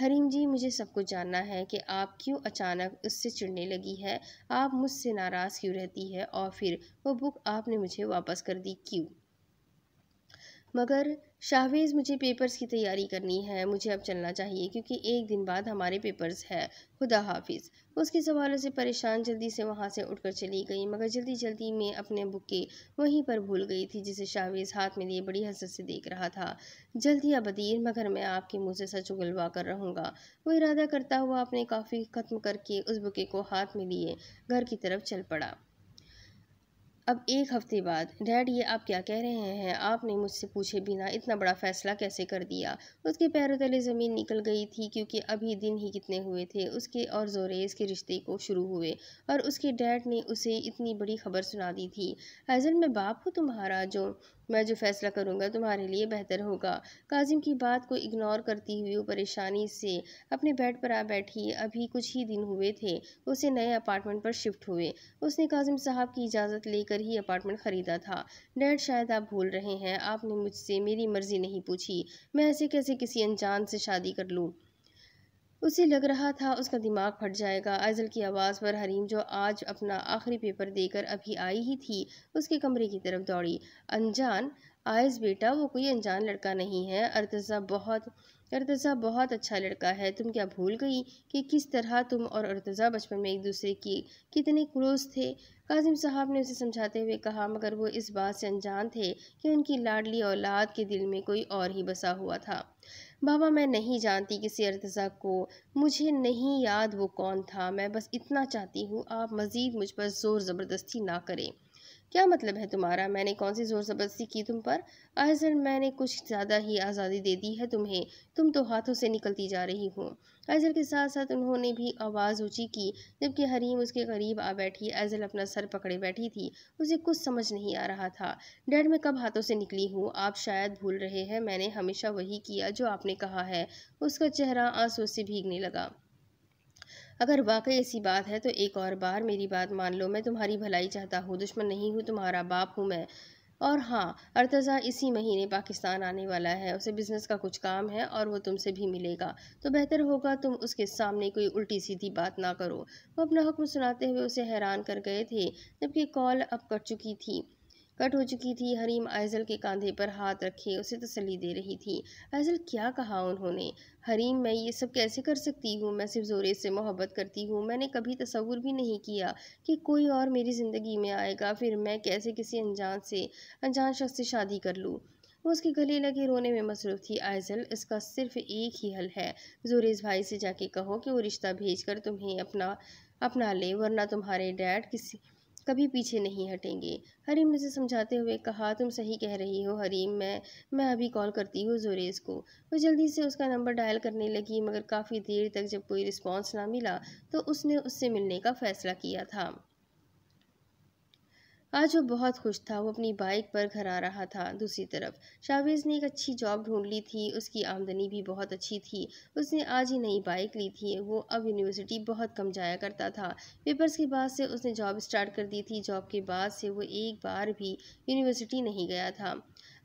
हरीम जी मुझे सब कुछ जानना है कि आप क्यों अचानक उससे चिड़ने लगी है आप मुझसे नाराज़ क्यों रहती है और फिर वो बुक आपने मुझे वापस कर दी क्यों मगर शाहवेज़ मुझे पेपर्स की तैयारी करनी है मुझे अब चलना चाहिए क्योंकि एक दिन बाद हमारे पेपर्स है खुदा हाफिज उसके सवालों से परेशान जल्दी से वहाँ से उठकर चली गई मगर जल्दी जल्दी मैं अपने बुके वहीं पर भूल गई थी जिसे शाहवेज़ हाथ में लिए बड़ी हसरत से देख रहा था जल्दी अबदीर मगर मैं आपके मुँह से सच उगलवा कर रहूँगा वो इरादा करता हुआ अपने काफ़ी ख़त्म करके उस बुके को हाथ में लिए घर की तरफ चल पड़ा अब एक हफ्ते बाद डैड ये आप क्या कह रहे हैं आपने मुझसे पूछे बिना इतना बड़ा फ़ैसला कैसे कर दिया उसके पैरों तले ज़मीन निकल गई थी क्योंकि अभी दिन ही कितने हुए थे उसके और जोरेज के रिश्ते को शुरू हुए और उसके डैड ने उसे इतनी बड़ी खबर सुना दी थी अजल मैं बाप हूँ तुम्हारा जो मैं जो फैसला करूँगा तुम्हारे लिए बेहतर होगा काजिम की बात को इग्नोर करती हुई वो परेशानी से अपने बेड पर आ बैठी अभी कुछ ही दिन हुए थे उसे नए अपार्टमेंट पर शिफ्ट हुए उसने काजिम साहब की इजाज़त लेकर ही अपार्टमेंट ख़रीदा था डैड शायद आप भूल रहे हैं आपने मुझसे मेरी मर्ज़ी नहीं पूछी मैं ऐसे कैसे किसी अनजान से शादी कर लूँ उसे लग रहा था उसका दिमाग फट जाएगा अजल की आवाज़ पर हरीम जो आज अपना आखिरी पेपर देकर अभी आई ही थी उसके कमरे की तरफ दौड़ी अनजान आयस बेटा वो कोई अनजान लड़का नहीं है अर्तज़ा बहुत अर्तज़ा बहुत अच्छा लड़का है तुम क्या भूल गई कि किस तरह तुम और अर्तज़ा बचपन में एक दूसरे की कितने क्लोज थे काजिम साहब ने उसे समझाते हुए कहा मगर वो इस बात से अनजान थे कि उनकी लाडली औलाद के दिल में कोई और ही बसा हुआ था बाबा मैं नहीं जानती किसी अर्तज़ा को मुझे नहीं याद वो कौन था मैं बस इतना चाहती हूँ आप मज़ीद मुझ पर ज़ोर ज़बरदस्ती ना करें क्या मतलब है तुम्हारा मैंने कौन सी जोर जबरदस्ती की तुम पर असल मैंने कुछ ज़्यादा ही आज़ादी दे दी है तुम्हें तुम तो हाथों से निकलती जा रही हो अजल के साथ साथ उन्होंने भी आवाज़ ऊँची की जबकि हरीम उसके करीब आ बैठी अजल अपना सर पकड़े बैठी थी उसे कुछ समझ नहीं आ रहा था डैड मैं कब हाथों से निकली हूँ आप शायद भूल रहे हैं मैंने हमेशा वही किया जो आपने कहा है उसका चेहरा आंसू से भीगने लगा अगर वाकई ऐसी बात है तो एक और बार मेरी बात मान लो मैं तुम्हारी भलाई चाहता हूँ दुश्मन नहीं हूँ तुम्हारा बाप हूँ मैं और हाँ अर्तज़ा इसी महीने पाकिस्तान आने वाला है उसे बिज़नेस का कुछ काम है और वो तुमसे भी मिलेगा तो बेहतर होगा तुम उसके सामने कोई उल्टी सीधी बात ना करो वो अपना हुक्म सुनाते हुए उसे हैरान कर गए थे जबकि कॉल अब कट चुकी थी कट हो चुकी थी हरीम आयजल के कंधे पर हाथ रखे उसे तसली दे रही थी आयजल क्या कहा उन्होंने हरीम मैं ये सब कैसे कर सकती हूँ मैं सिर्फ जोरे से मोहब्बत करती हूँ मैंने कभी तस्वुर भी नहीं किया कि कोई और मेरी ज़िंदगी में आएगा फिर मैं कैसे किसी अनजान से अनजान शख्स से शादी कर लूँ वो उसके गले लगे रोने में मसरूफ़ थी आयजल इसका सिर्फ एक ही हल है जोरेज भाई से जाके कहो कि वो रिश्ता भेज कर तुम्हें अपना अपना ले वरना तुम्हारे डैड किसी कभी पीछे नहीं हटेंगे हरीम ने उसे समझाते हुए कहा तुम सही कह रही हो हरीम मैं मैं अभी कॉल करती हूँ जोरेज़ को वो जल्दी से उसका नंबर डायल करने लगी मगर काफ़ी देर तक जब कोई रिस्पॉन्स ना मिला तो उसने उससे मिलने का फ़ैसला किया था आज वो बहुत खुश था वो अपनी बाइक पर घर आ रहा था दूसरी तरफ शावेज़ ने एक अच्छी जॉब ढूंढ ली थी उसकी आमदनी भी बहुत अच्छी थी उसने आज ही नई बाइक ली थी वो अब यूनिवर्सिटी बहुत कम जाया करता था पेपर्स के बाद से उसने जॉब स्टार्ट कर दी थी जॉब के बाद से वो एक बार भी यूनिवर्सिटी नहीं गया था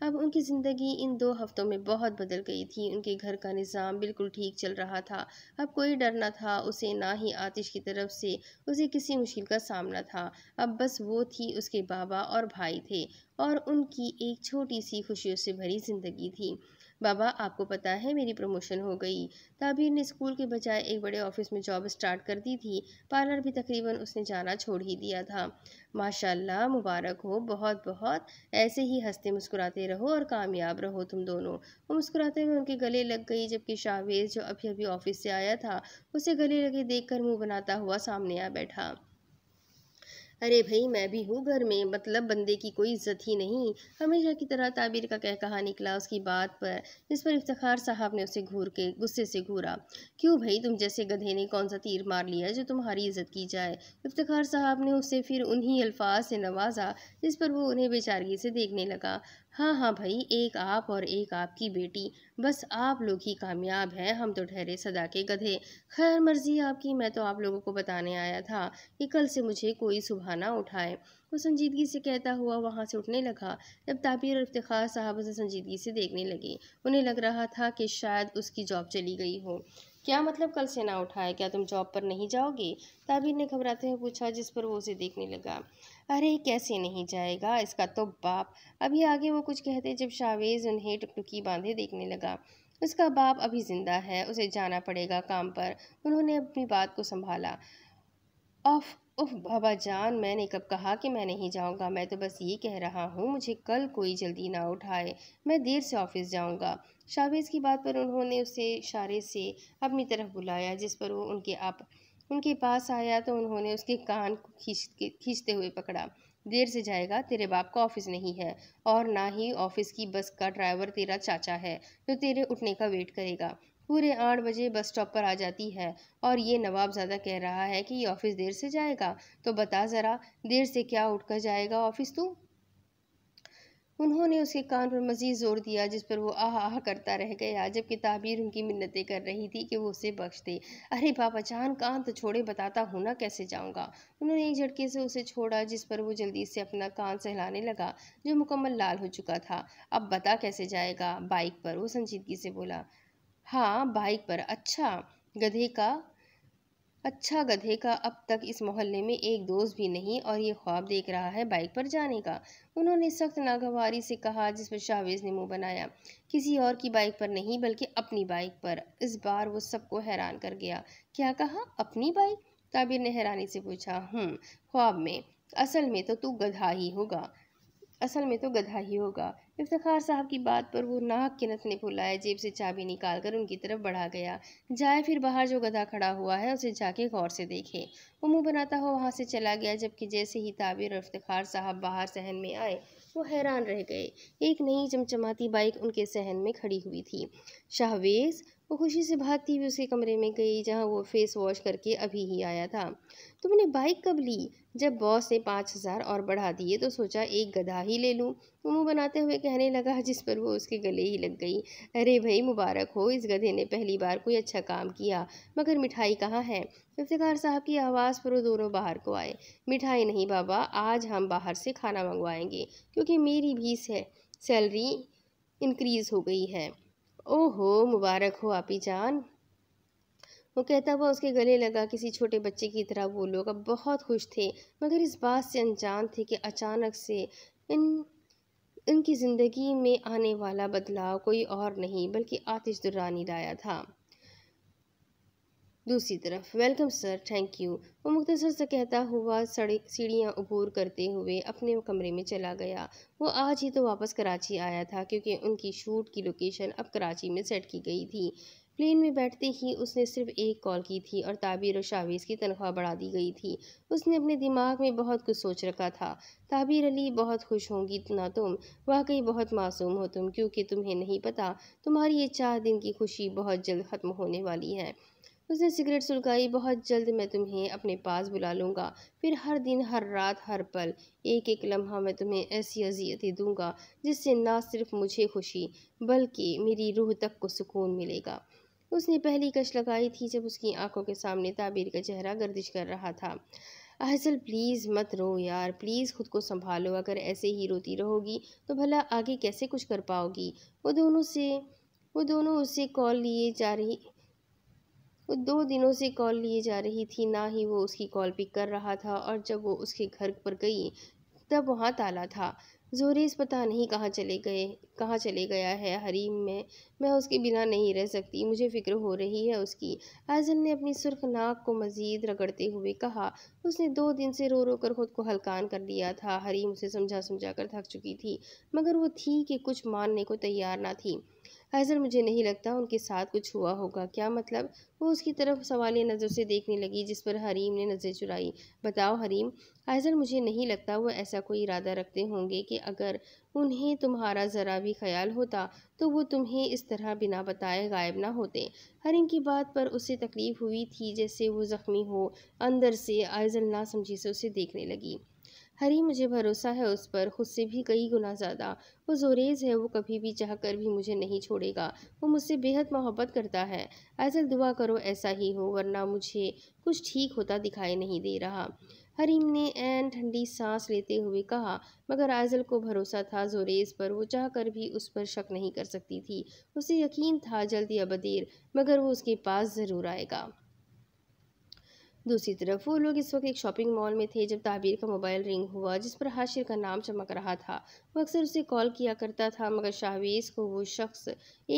अब उनकी ज़िंदगी इन दो हफ्तों में बहुत बदल गई थी उनके घर का निज़ाम बिल्कुल ठीक चल रहा था अब कोई डर ना था उसे ना ही आतिश की तरफ से उसे किसी मुश्किल का सामना था अब बस वो थी उसके बाबा और भाई थे और उनकी एक छोटी सी खुशियों से भरी ज़िंदगी थी बाबा आपको पता है मेरी प्रमोशन हो गई ताबीर ने स्कूल के बजाय एक बड़े ऑफिस में जॉब स्टार्ट कर दी थी पार्लर भी तकरीबन उसने जाना छोड़ ही दिया था माशाल्लाह मुबारक हो बहुत बहुत ऐसे ही हंसते मुस्कुराते रहो और कामयाब रहो तुम दोनों वो मुस्कुराते हुए उनके गले लग गई जबकि शाहवेज जो अभी अभी ऑफिस से आया था उसे गले लगे कर मुंह बनाता हुआ सामने आ बैठा अरे भाई मैं भी हूँ घर में मतलब बंदे की कोई इज्जत ही नहीं हमेशा की तरह ताबीर का कह कहा निकला उसकी बात पर इस पर इफ्तार साहब ने उसे घूर के गुस्से से घूरा क्यों भाई तुम जैसे गधे ने कौन सा तीर मार लिया जो तुम्हारी इज्जत की जाए इफ्तार साहब ने उसे फिर उन्हीं अल्फाज से नवाजा जिस पर वो उन्हें बेचारगी से देखने लगा हाँ हाँ भाई एक आप और एक आपकी बेटी बस आप लोग ही कामयाब हैं हम तो ठहरे सदा के गधे खैर मर्जी आपकी मैं तो आप लोगों को बताने आया था कि कल से मुझे कोई सुबह ना उठाए वो संजीदगी से कहता हुआ वहाँ से उठने लगा जब ताबीर और इफ्तार साहब उसे संजीदगी से देखने लगे उन्हें लग रहा था कि शायद उसकी जॉब चली गई हो क्या मतलब कल से ना उठाए क्या तुम जॉब पर नहीं जाओगे ताबीर ने घबराते हुए पूछा जिस पर वो उसे देखने लगा अरे कैसे नहीं जाएगा इसका तो बाप अभी आगे वो कुछ कहते जब शावेज़ उन्हें टुकटुकी बांधे देखने लगा उसका बाप अभी ज़िंदा है उसे जाना पड़ेगा काम पर उन्होंने अपनी बात को संभाला ऑफ उफ बाबा जान मैंने कब कहा कि मैं नहीं जाऊंगा मैं तो बस ये कह रहा हूँ मुझे कल कोई जल्दी ना उठाए मैं देर से ऑफिस जाऊंगा शावेज़ की बात पर उन्होंने उसे इशारे से अपनी तरफ बुलाया जिस पर वो उनके आप उनके पास आया तो उन्होंने उसके कान को खींच खींचते हुए पकड़ा देर से जाएगा तेरे बाप का ऑफिस नहीं है और ना ही ऑफिस की बस का ड्राइवर तेरा चाचा है जो तो तेरे उठने का वेट करेगा पूरे आठ बजे बस स्टॉप पर आ जाती है और ये नवाबजादा कह रहा है कि ऑफिस देर से जाएगा तो बता ज़रा देर से क्या उठकर जाएगा ऑफिस तू उन्होंने उसके कान पर मज़ीद जोर दिया जिस पर वो आह आह करता रह गया जबकि ताबीर उनकी मिन्नतें कर रही थी कि वो उसे बख्श दे अरे बाबा जान कान तो छोड़े बताता हूँ ना कैसे जाऊँगा उन्होंने एक झटके से उसे छोड़ा जिस पर वो जल्दी से अपना कान सहलाने लगा जो मुकम्मल लाल हो चुका था अब बता कैसे जाएगा बाइक पर वो संजीदगी से बोला हाँ बाइक पर अच्छा गधे का अच्छा गधे का अब तक इस मोहल्ले में एक दोस्त भी नहीं और ये ख्वाब देख रहा है बाइक पर जाने का उन्होंने सख्त नागवारी से कहा जिस पर शावेज ने मुंह बनाया किसी और की बाइक पर नहीं बल्कि अपनी बाइक पर इस बार वो सबको हैरान कर गया क्या कहा अपनी बाइक ताबिर ने हैरानी से पूछा हूँ हम्म, ख्वाब में असल में तो तू गधा ही होगा असल में तो गधा ही होगा इफ्तार साहब की बात पर वो नाक के नथने फुलाए जेब से चाबी निकाल कर उनकी तरफ बढ़ा गया जाए फिर बाहर जो गधा खड़ा हुआ है उसे जाके गौर से देखे वो मुँह बनाता हुआ वहाँ से चला गया जबकि जैसे ही ताबिर और इफ्तार साहब बाहर सहन में आए वो हैरान रह गए एक नई चमचमाती बाइक उनके सहन में खड़ी हुई थी शाहवेज़ वो खुशी से भागती हुई उसके कमरे में गई जहाँ वो फेस वॉश करके अभी ही आया था तुमने बाइक कब ली जब बॉस ने पाँच हज़ार और बढ़ा दिए तो सोचा एक गधा ही ले लूँ वो मुँह बनाते हुए कहने लगा जिस पर वो उसके गले ही लग गई अरे भाई मुबारक हो इस गधे ने पहली बार कोई अच्छा काम किया मगर मिठाई कहाँ है इफ्तार साहब की आवाज़ पर वो दोनों बाहर को आए मिठाई नहीं बाबा आज हम बाहर से खाना मंगवाएंगे क्योंकि मेरी भीस है सैलरी इनक्रीज़ हो गई है ओहो मुबारक हो आपी जान वो कहता हुआ उसके गले लगा किसी छोटे बच्चे की तरह वो लोग अब बहुत खुश थे मगर इस बात से अनजान थे कि अचानक से इन इनकी ज़िंदगी में आने वाला बदलाव कोई और नहीं बल्कि आतिश दुरानी लाया था दूसरी तरफ वेलकम सर थैंक यू वो मुख्तसर से कहता हुआ सड़क सीढ़ियाँ उबूर करते हुए अपने कमरे में चला गया वो आज ही तो वापस कराची आया था क्योंकि उनकी शूट की लोकेशन अब कराची में सेट की गई थी प्लेन में बैठते ही उसने सिर्फ एक कॉल की थी और ताबीर और शावीज़ की तनख्वाह बढ़ा दी गई थी उसने अपने दिमाग में बहुत कुछ सोच रखा था ताबिर अली बहुत खुश होंगी ना तुम वाकई बहुत मासूम हो तुम क्योंकि तुम्हें नहीं पता तुम्हारी ये चार दिन की खुशी बहुत जल्द ख़त्म होने वाली है उसने सिगरेट सुलगाई बहुत जल्द मैं तुम्हें अपने पास बुला लूँगा फिर हर दिन हर रात हर पल एक एक लम्हा मैं तुम्हें ऐसी अजियतें दूँगा जिससे ना सिर्फ मुझे खुशी बल्कि मेरी रूह तक को सुकून मिलेगा उसने पहली कश लगाई थी जब उसकी आंखों के सामने ताबीर का चेहरा गर्दिश कर रहा था अहसल प्लीज़ मत रो यार प्लीज़ खुद को संभालो अगर ऐसे ही रोती रहोगी तो भला आगे कैसे कुछ कर पाओगी वो दोनों से वो दोनों उससे कॉल लिए जा रही वो दो दिनों से कॉल लिए जा रही थी ना ही वो उसकी कॉल पिक कर रहा था और जब वो उसके घर पर गई तब वहाँ ताला था जोरेस पता नहीं कहाँ चले गए कहाँ चले गया है हरीम में मैं उसके बिना नहीं रह सकती मुझे फ़िक्र हो रही है उसकी आजम ने अपनी सुर्ख नाक को मज़ीद रगड़ते हुए कहा उसने दो दिन से रो रो कर खुद को हलकान कर लिया था हरीम उसे समझा समझा कर थक चुकी थी मगर वो थी कि कुछ मानने को तैयार ना थी असल मुझे नहीं लगता उनके साथ कुछ हुआ होगा क्या मतलब वो उसकी तरफ सवाल नज़र से देखने लगी जिस पर हरीम ने नज़र चुराई बताओ हरीम असल मुझे नहीं लगता वो ऐसा कोई इरादा रखते होंगे कि अगर उन्हें तुम्हारा ज़रा भी ख्याल होता तो वो तुम्हें इस तरह बिना बताए गायब ना होते हरीम की बात पर उसे तकलीफ़ हुई थी जैसे वो ज़ख्मी हो अंदर से आयजल ना समझी से उसे देखने लगी हरी मुझे भरोसा है उस पर खुद से भी कई गुना ज़्यादा वो जोरेज़ है वो कभी भी चाह कर भी मुझे नहीं छोड़ेगा वो मुझसे बेहद मोहब्बत करता है ऐसा दुआ करो ऐसा ही हो वरना मुझे कुछ ठीक होता दिखाई नहीं दे रहा हरीम ने एन ठंडी सांस लेते हुए कहा मगर आजल को भरोसा था जोरेज पर वो चाह कर भी उस पर शक नहीं कर सकती थी उसे यकीन था जल्द या बदेर मगर वो उसके पास ज़रूर आएगा दूसरी तरफ वो लोग इस वक्त एक शॉपिंग मॉल में थे जब ताबीर का मोबाइल रिंग हुआ जिस पर हाशिर का नाम चमक रहा था वो अक्सर उसे कॉल किया करता था मगर शाहवेज को वो शख्स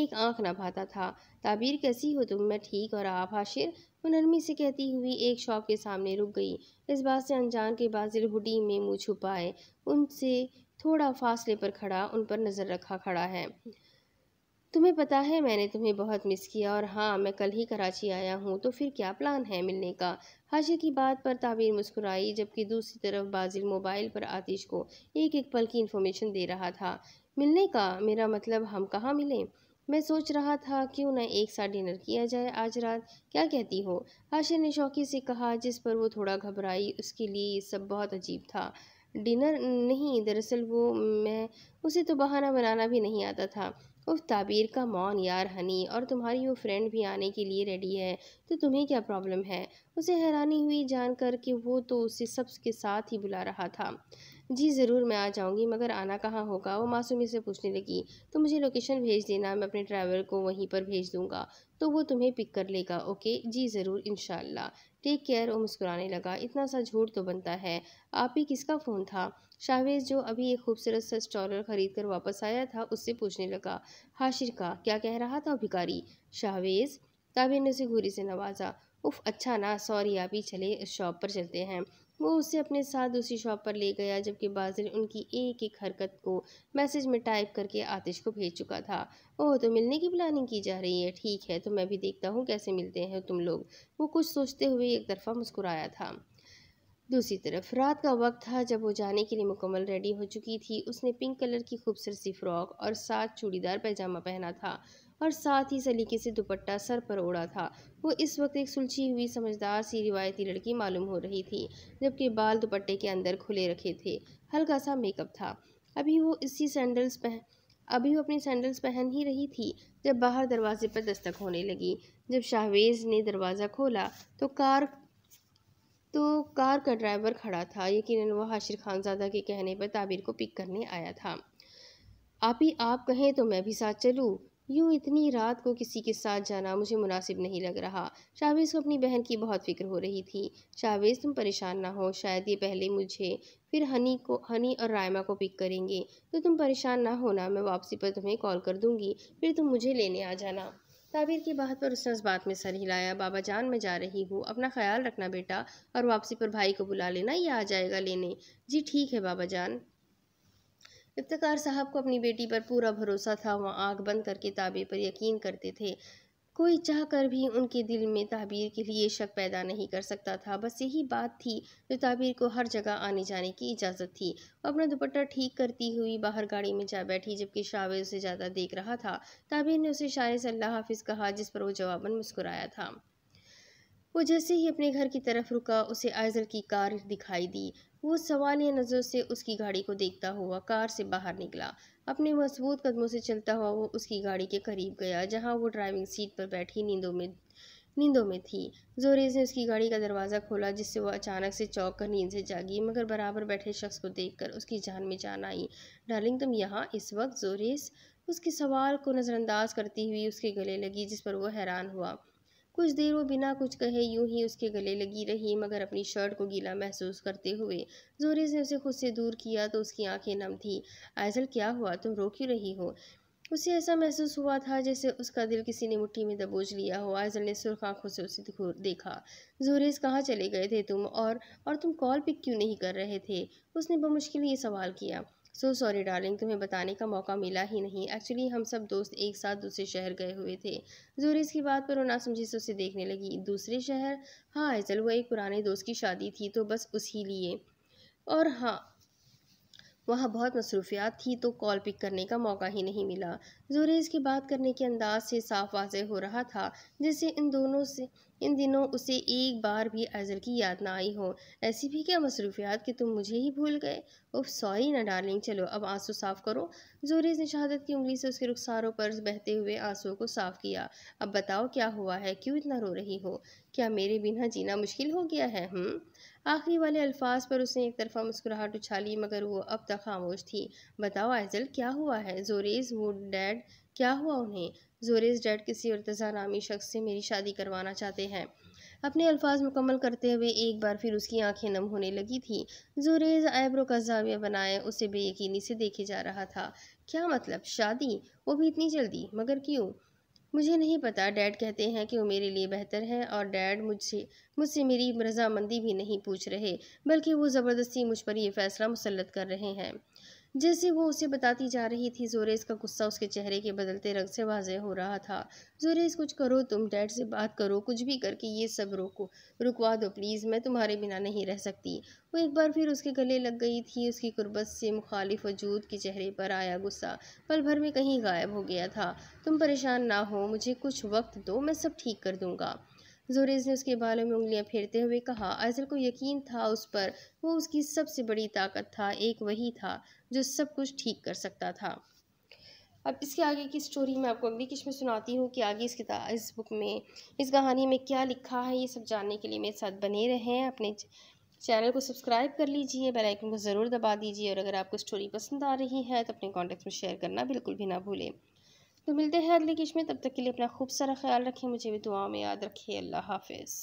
एक आंख ना भाता था ताबीर कैसी हो तुम मैं ठीक और आप हाशिर वो नरमी से कहती हुई एक शॉप के सामने रुक गई इस बात से अनजान के बाजिर हुडी में मुँह छुपाए उनसे थोड़ा फासले पर खड़ा उन पर नज़र रखा खड़ा है तुम्हें पता है मैंने तुम्हें बहुत मिस किया और हाँ मैं कल ही कराची आया हूँ तो फिर क्या प्लान है मिलने का हाशिर की बात पर ताबीर मुस्कुराई जबकि दूसरी तरफ बाजिल मोबाइल पर आतिश को एक एक पल की इन्फॉर्मेशन दे रहा था मिलने का मेरा मतलब हम कहाँ मिलें मैं सोच रहा था क्यों ना एक साथ डिनर किया जाए आज रात क्या कहती हो हाशिर ने शौकी से कहा जिस पर वो थोड़ा घबराई उसके लिए ये सब बहुत अजीब था डिनर नहीं दरअसल वो मैं उसे तो बहाना बनाना भी नहीं आता था उस ताबीर का मौन यार हनी और तुम्हारी वो फ्रेंड भी आने के लिए रेडी है तो तुम्हें क्या प्रॉब्लम है उसे हैरानी हुई जानकर कि वो तो उसे सब के साथ ही बुला रहा था जी ज़रूर मैं आ जाऊंगी मगर आना कहाँ होगा वो मासूमी से पूछने लगी तो मुझे लोकेशन भेज देना मैं अपने ड्राइवर को वहीं पर भेज दूँगा तो वो तुम्हें पिक कर लेगा ओके जी ज़रूर इन टेक केयर और मुस्कुराने लगा इतना सा झूठ तो बनता है आप ही किसका फ़ोन था शाहवेज जो अभी एक खूबसूरत सा स्टॉलर खरीद कर वापस आया था उससे पूछने लगा हाशिर का क्या कह रहा था भिकारी शाहवेज ताबिर ने उसे घूरी से नवाजा उफ अच्छा ना सॉरी आप ही चले शॉप पर चलते हैं वो उसे अपने साथ दूसरी शॉप पर ले गया जबकि बाजिल उनकी एक एक हरकत को मैसेज में टाइप करके आतिश को भेज चुका था ओह तो मिलने की प्लानिंग की जा रही है ठीक है तो मैं भी देखता हूँ कैसे मिलते हैं तुम लोग वो कुछ सोचते हुए एक तरफा मुस्कुराया था दूसरी तरफ रात का वक्त था जब वो जाने के लिए मुकम्मल रेडी हो चुकी थी उसने पिंक कलर की खूबसूरत सी फ्रॉक और साथ चूड़ीदार पैजामा पहना था और साथ ही सलीके से दुपट्टा सर पर ओढ़ा था वो इस वक्त एक सुलझी हुई समझदार सी रिवायती लड़की मालूम हो रही थी जबकि बाल दुपट्टे के अंदर खुले रखे थे हल्का सा मेकअप था अभी वो इसी सैंडल्स पहन अभी वो अपनी सैंडल्स पहन ही रही थी जब बाहर दरवाजे पर दस्तक होने लगी जब शाहवेज ने दरवाज़ा खोला तो कार तो कार का ड्राइवर खड़ा था यकीन वह हाशिर खानजादा के कहने पर ताबीर को पिक करने आया था आप ही आप कहें तो मैं भी साथ चलूँ यूँ इतनी रात को किसी के साथ जाना मुझे मुनासिब नहीं लग रहा शाहवेज़ को अपनी बहन की बहुत फिक्र हो रही थी शाहवेज़ तुम परेशान ना हो शायद ये पहले मुझे फिर हनी को हनी और रायमा को पिक करेंगे तो तुम परेशान ना होना मैं वापसी पर तुम्हें कॉल कर दूँगी फिर तुम मुझे लेने आ जाना ताबीर की बात पर उसने उस बात में सर हिलाया बाबा जान मैं जा रही हूँ अपना ख्याल रखना बेटा और वापसी पर भाई को बुला लेना ये आ जाएगा लेने जी ठीक है बाबा जान इफ्तार साहब को अपनी बेटी पर पूरा भरोसा था वह आँख बंद करके ताबे पर यकीन करते थे कोई चाह कर भी उनके दिल में ताबीर के लिए शक पैदा नहीं कर सकता था बस यही बात थी जो ताबीर को हर जगह आने जाने की इजाज़त थी अपना दुपट्टा ठीक करती हुई बाहर गाड़ी में जा बैठी जबकि शावे उसे ज़्यादा देख रहा था ताबीर ने उसे शायर सल्ला हाफिज़ कहा जिस पर वो जवाबन मुस्कुराया था वो जैसे ही अपने घर की तरफ रुका उसे आयजल की कार दिखाई दी वो सवालिया नज़र से उसकी गाड़ी को देखता हुआ कार से बाहर निकला अपने मजबूत कदमों से चलता हुआ वो उसकी गाड़ी के करीब गया जहाँ वो ड्राइविंग सीट पर बैठी नींदों में नींदों में थी जोरेज ने उसकी गाड़ी का दरवाज़ा खोला जिससे वो अचानक से चौंक कर नींद से जागी मगर बराबर बैठे शख्स को देखकर उसकी जान में जान आई डार्लिंग तुम यहाँ इस वक्त जोरेज उसके सवाल को नज़रअंदाज करती हुई उसके गले लगी जिस पर वो हैरान हुआ कुछ देर वो बिना कुछ कहे यूं ही उसके गले लगी रही मगर अपनी शर्ट को गीला महसूस करते हुए जोरे से उसे खुद से दूर किया तो उसकी आंखें नम थी आयज़ल क्या हुआ तुम रो क्यों रही हो उसे ऐसा महसूस हुआ था जैसे उसका दिल किसी ने मुट्ठी में दबोच लिया हो आयजल ने सुर्ख आंखों से उसे देखा जोरेस कहाँ चले गए थे तुम और और तुम कॉल पिक क्यों नहीं कर रहे थे उसने बमुश्किल ये सवाल किया सो सॉरी डार्लिंग तुम्हें बताने का मौका मिला ही नहीं एक्चुअली हम सब दोस्त एक साथ दूसरे शहर गए हुए थे जोर इसकी बात पर वो ना समझी से उसे देखने लगी दूसरे शहर हाँ एजल वो एक पुराने दोस्त की शादी थी तो बस उसी लिए और हाँ वहाँ बहुत मसरूफियात थी तो कॉल पिक करने का मौका ही नहीं मिला जुरेज की बात करने के अंदाज से साफ वाज हो रहा था जिससे इन दोनों से इन दिनों उसे एक बार भी अजर की याद ना आई हो ऐसी भी क्या मसरूफियात कि तुम मुझे ही भूल गए उफ सॉरी ना डार्लिंग चलो अब आंसू साफ़ करो जोरेज ने शहादत की उंगली से उसके रुखसारों पर बहते हुए आंसुओं को साफ़ किया अब बताओ क्या हुआ है क्यों इतना रो रही हो क्या मेरे बिना जीना मुश्किल हो गया है हम आखिरी वाले अल्फाज पर उसने एक तरफा मुस्कुराहट उछाली मगर वो अब तक खामोश थी बताओ आइजल क्या हुआ है जोरेज वो डैड क्या हुआ उन्हें जोरेज़ डैड किसी अल्तज़ा नामी शख्स से मेरी शादी करवाना चाहते हैं अपने अल्फाज मुकम्मल करते हुए एक बार फिर उसकी आंखें नम होने लगी थी जोरेज आईब्रो का जाविया बनाए उसे बेयकीनी से देखे जा रहा था क्या मतलब शादी वो भी इतनी जल्दी मगर क्यों मुझे नहीं पता डैड कहते हैं कि वो मेरे लिए बेहतर है और डैड मुझसे मुझसे मेरी रजामंदी भी नहीं पूछ रहे बल्कि वो ज़बरदस्ती मुझ पर यह फ़ैसला मुसलत कर रहे हैं जैसे वो उसे बताती जा रही थी जोरेस का गुस्सा उसके चेहरे के बदलते रंग से वाजह हो रहा था जोरेस कुछ करो तुम डैड से बात करो कुछ भी करके ये सब रोको रुकवा दो प्लीज़ मैं तुम्हारे बिना नहीं रह सकती वो एक बार फिर उसके गले लग गई थी उसकी कुर्बत से मुखालिफ वजूद के चेहरे पर आया गुस्सा पल भर में कहीं गायब हो गया था तुम परेशान ना हो मुझे कुछ वक्त दो मैं सब ठीक कर दूँगा जोरेज ने उसके बालों में उंगलियां फेरते हुए कहा अजल को यकीन था उस पर वो उसकी सबसे बड़ी ताकत था एक वही था जो सब कुछ ठीक कर सकता था अब इसके आगे की स्टोरी मैं आपको अगली किश में सुनाती हूँ कि आगे इस किताब इस बुक में इस कहानी में क्या लिखा है ये सब जानने के लिए मेरे साथ बने रहें अपने चैनल को सब्सक्राइब कर लीजिए बेल आइकन को ज़रूर दबा दीजिए और अगर आपको स्टोरी पसंद आ रही है तो अपने कॉन्टेक्ट में शेयर करना बिल्कुल भी ना भूलें तो मिलते हैं अगली किश में तब तक के लिए अपना खूब सारा ख्याल रखें मुझे भी दुआ में याद रखिए अल्लाह हाफिज़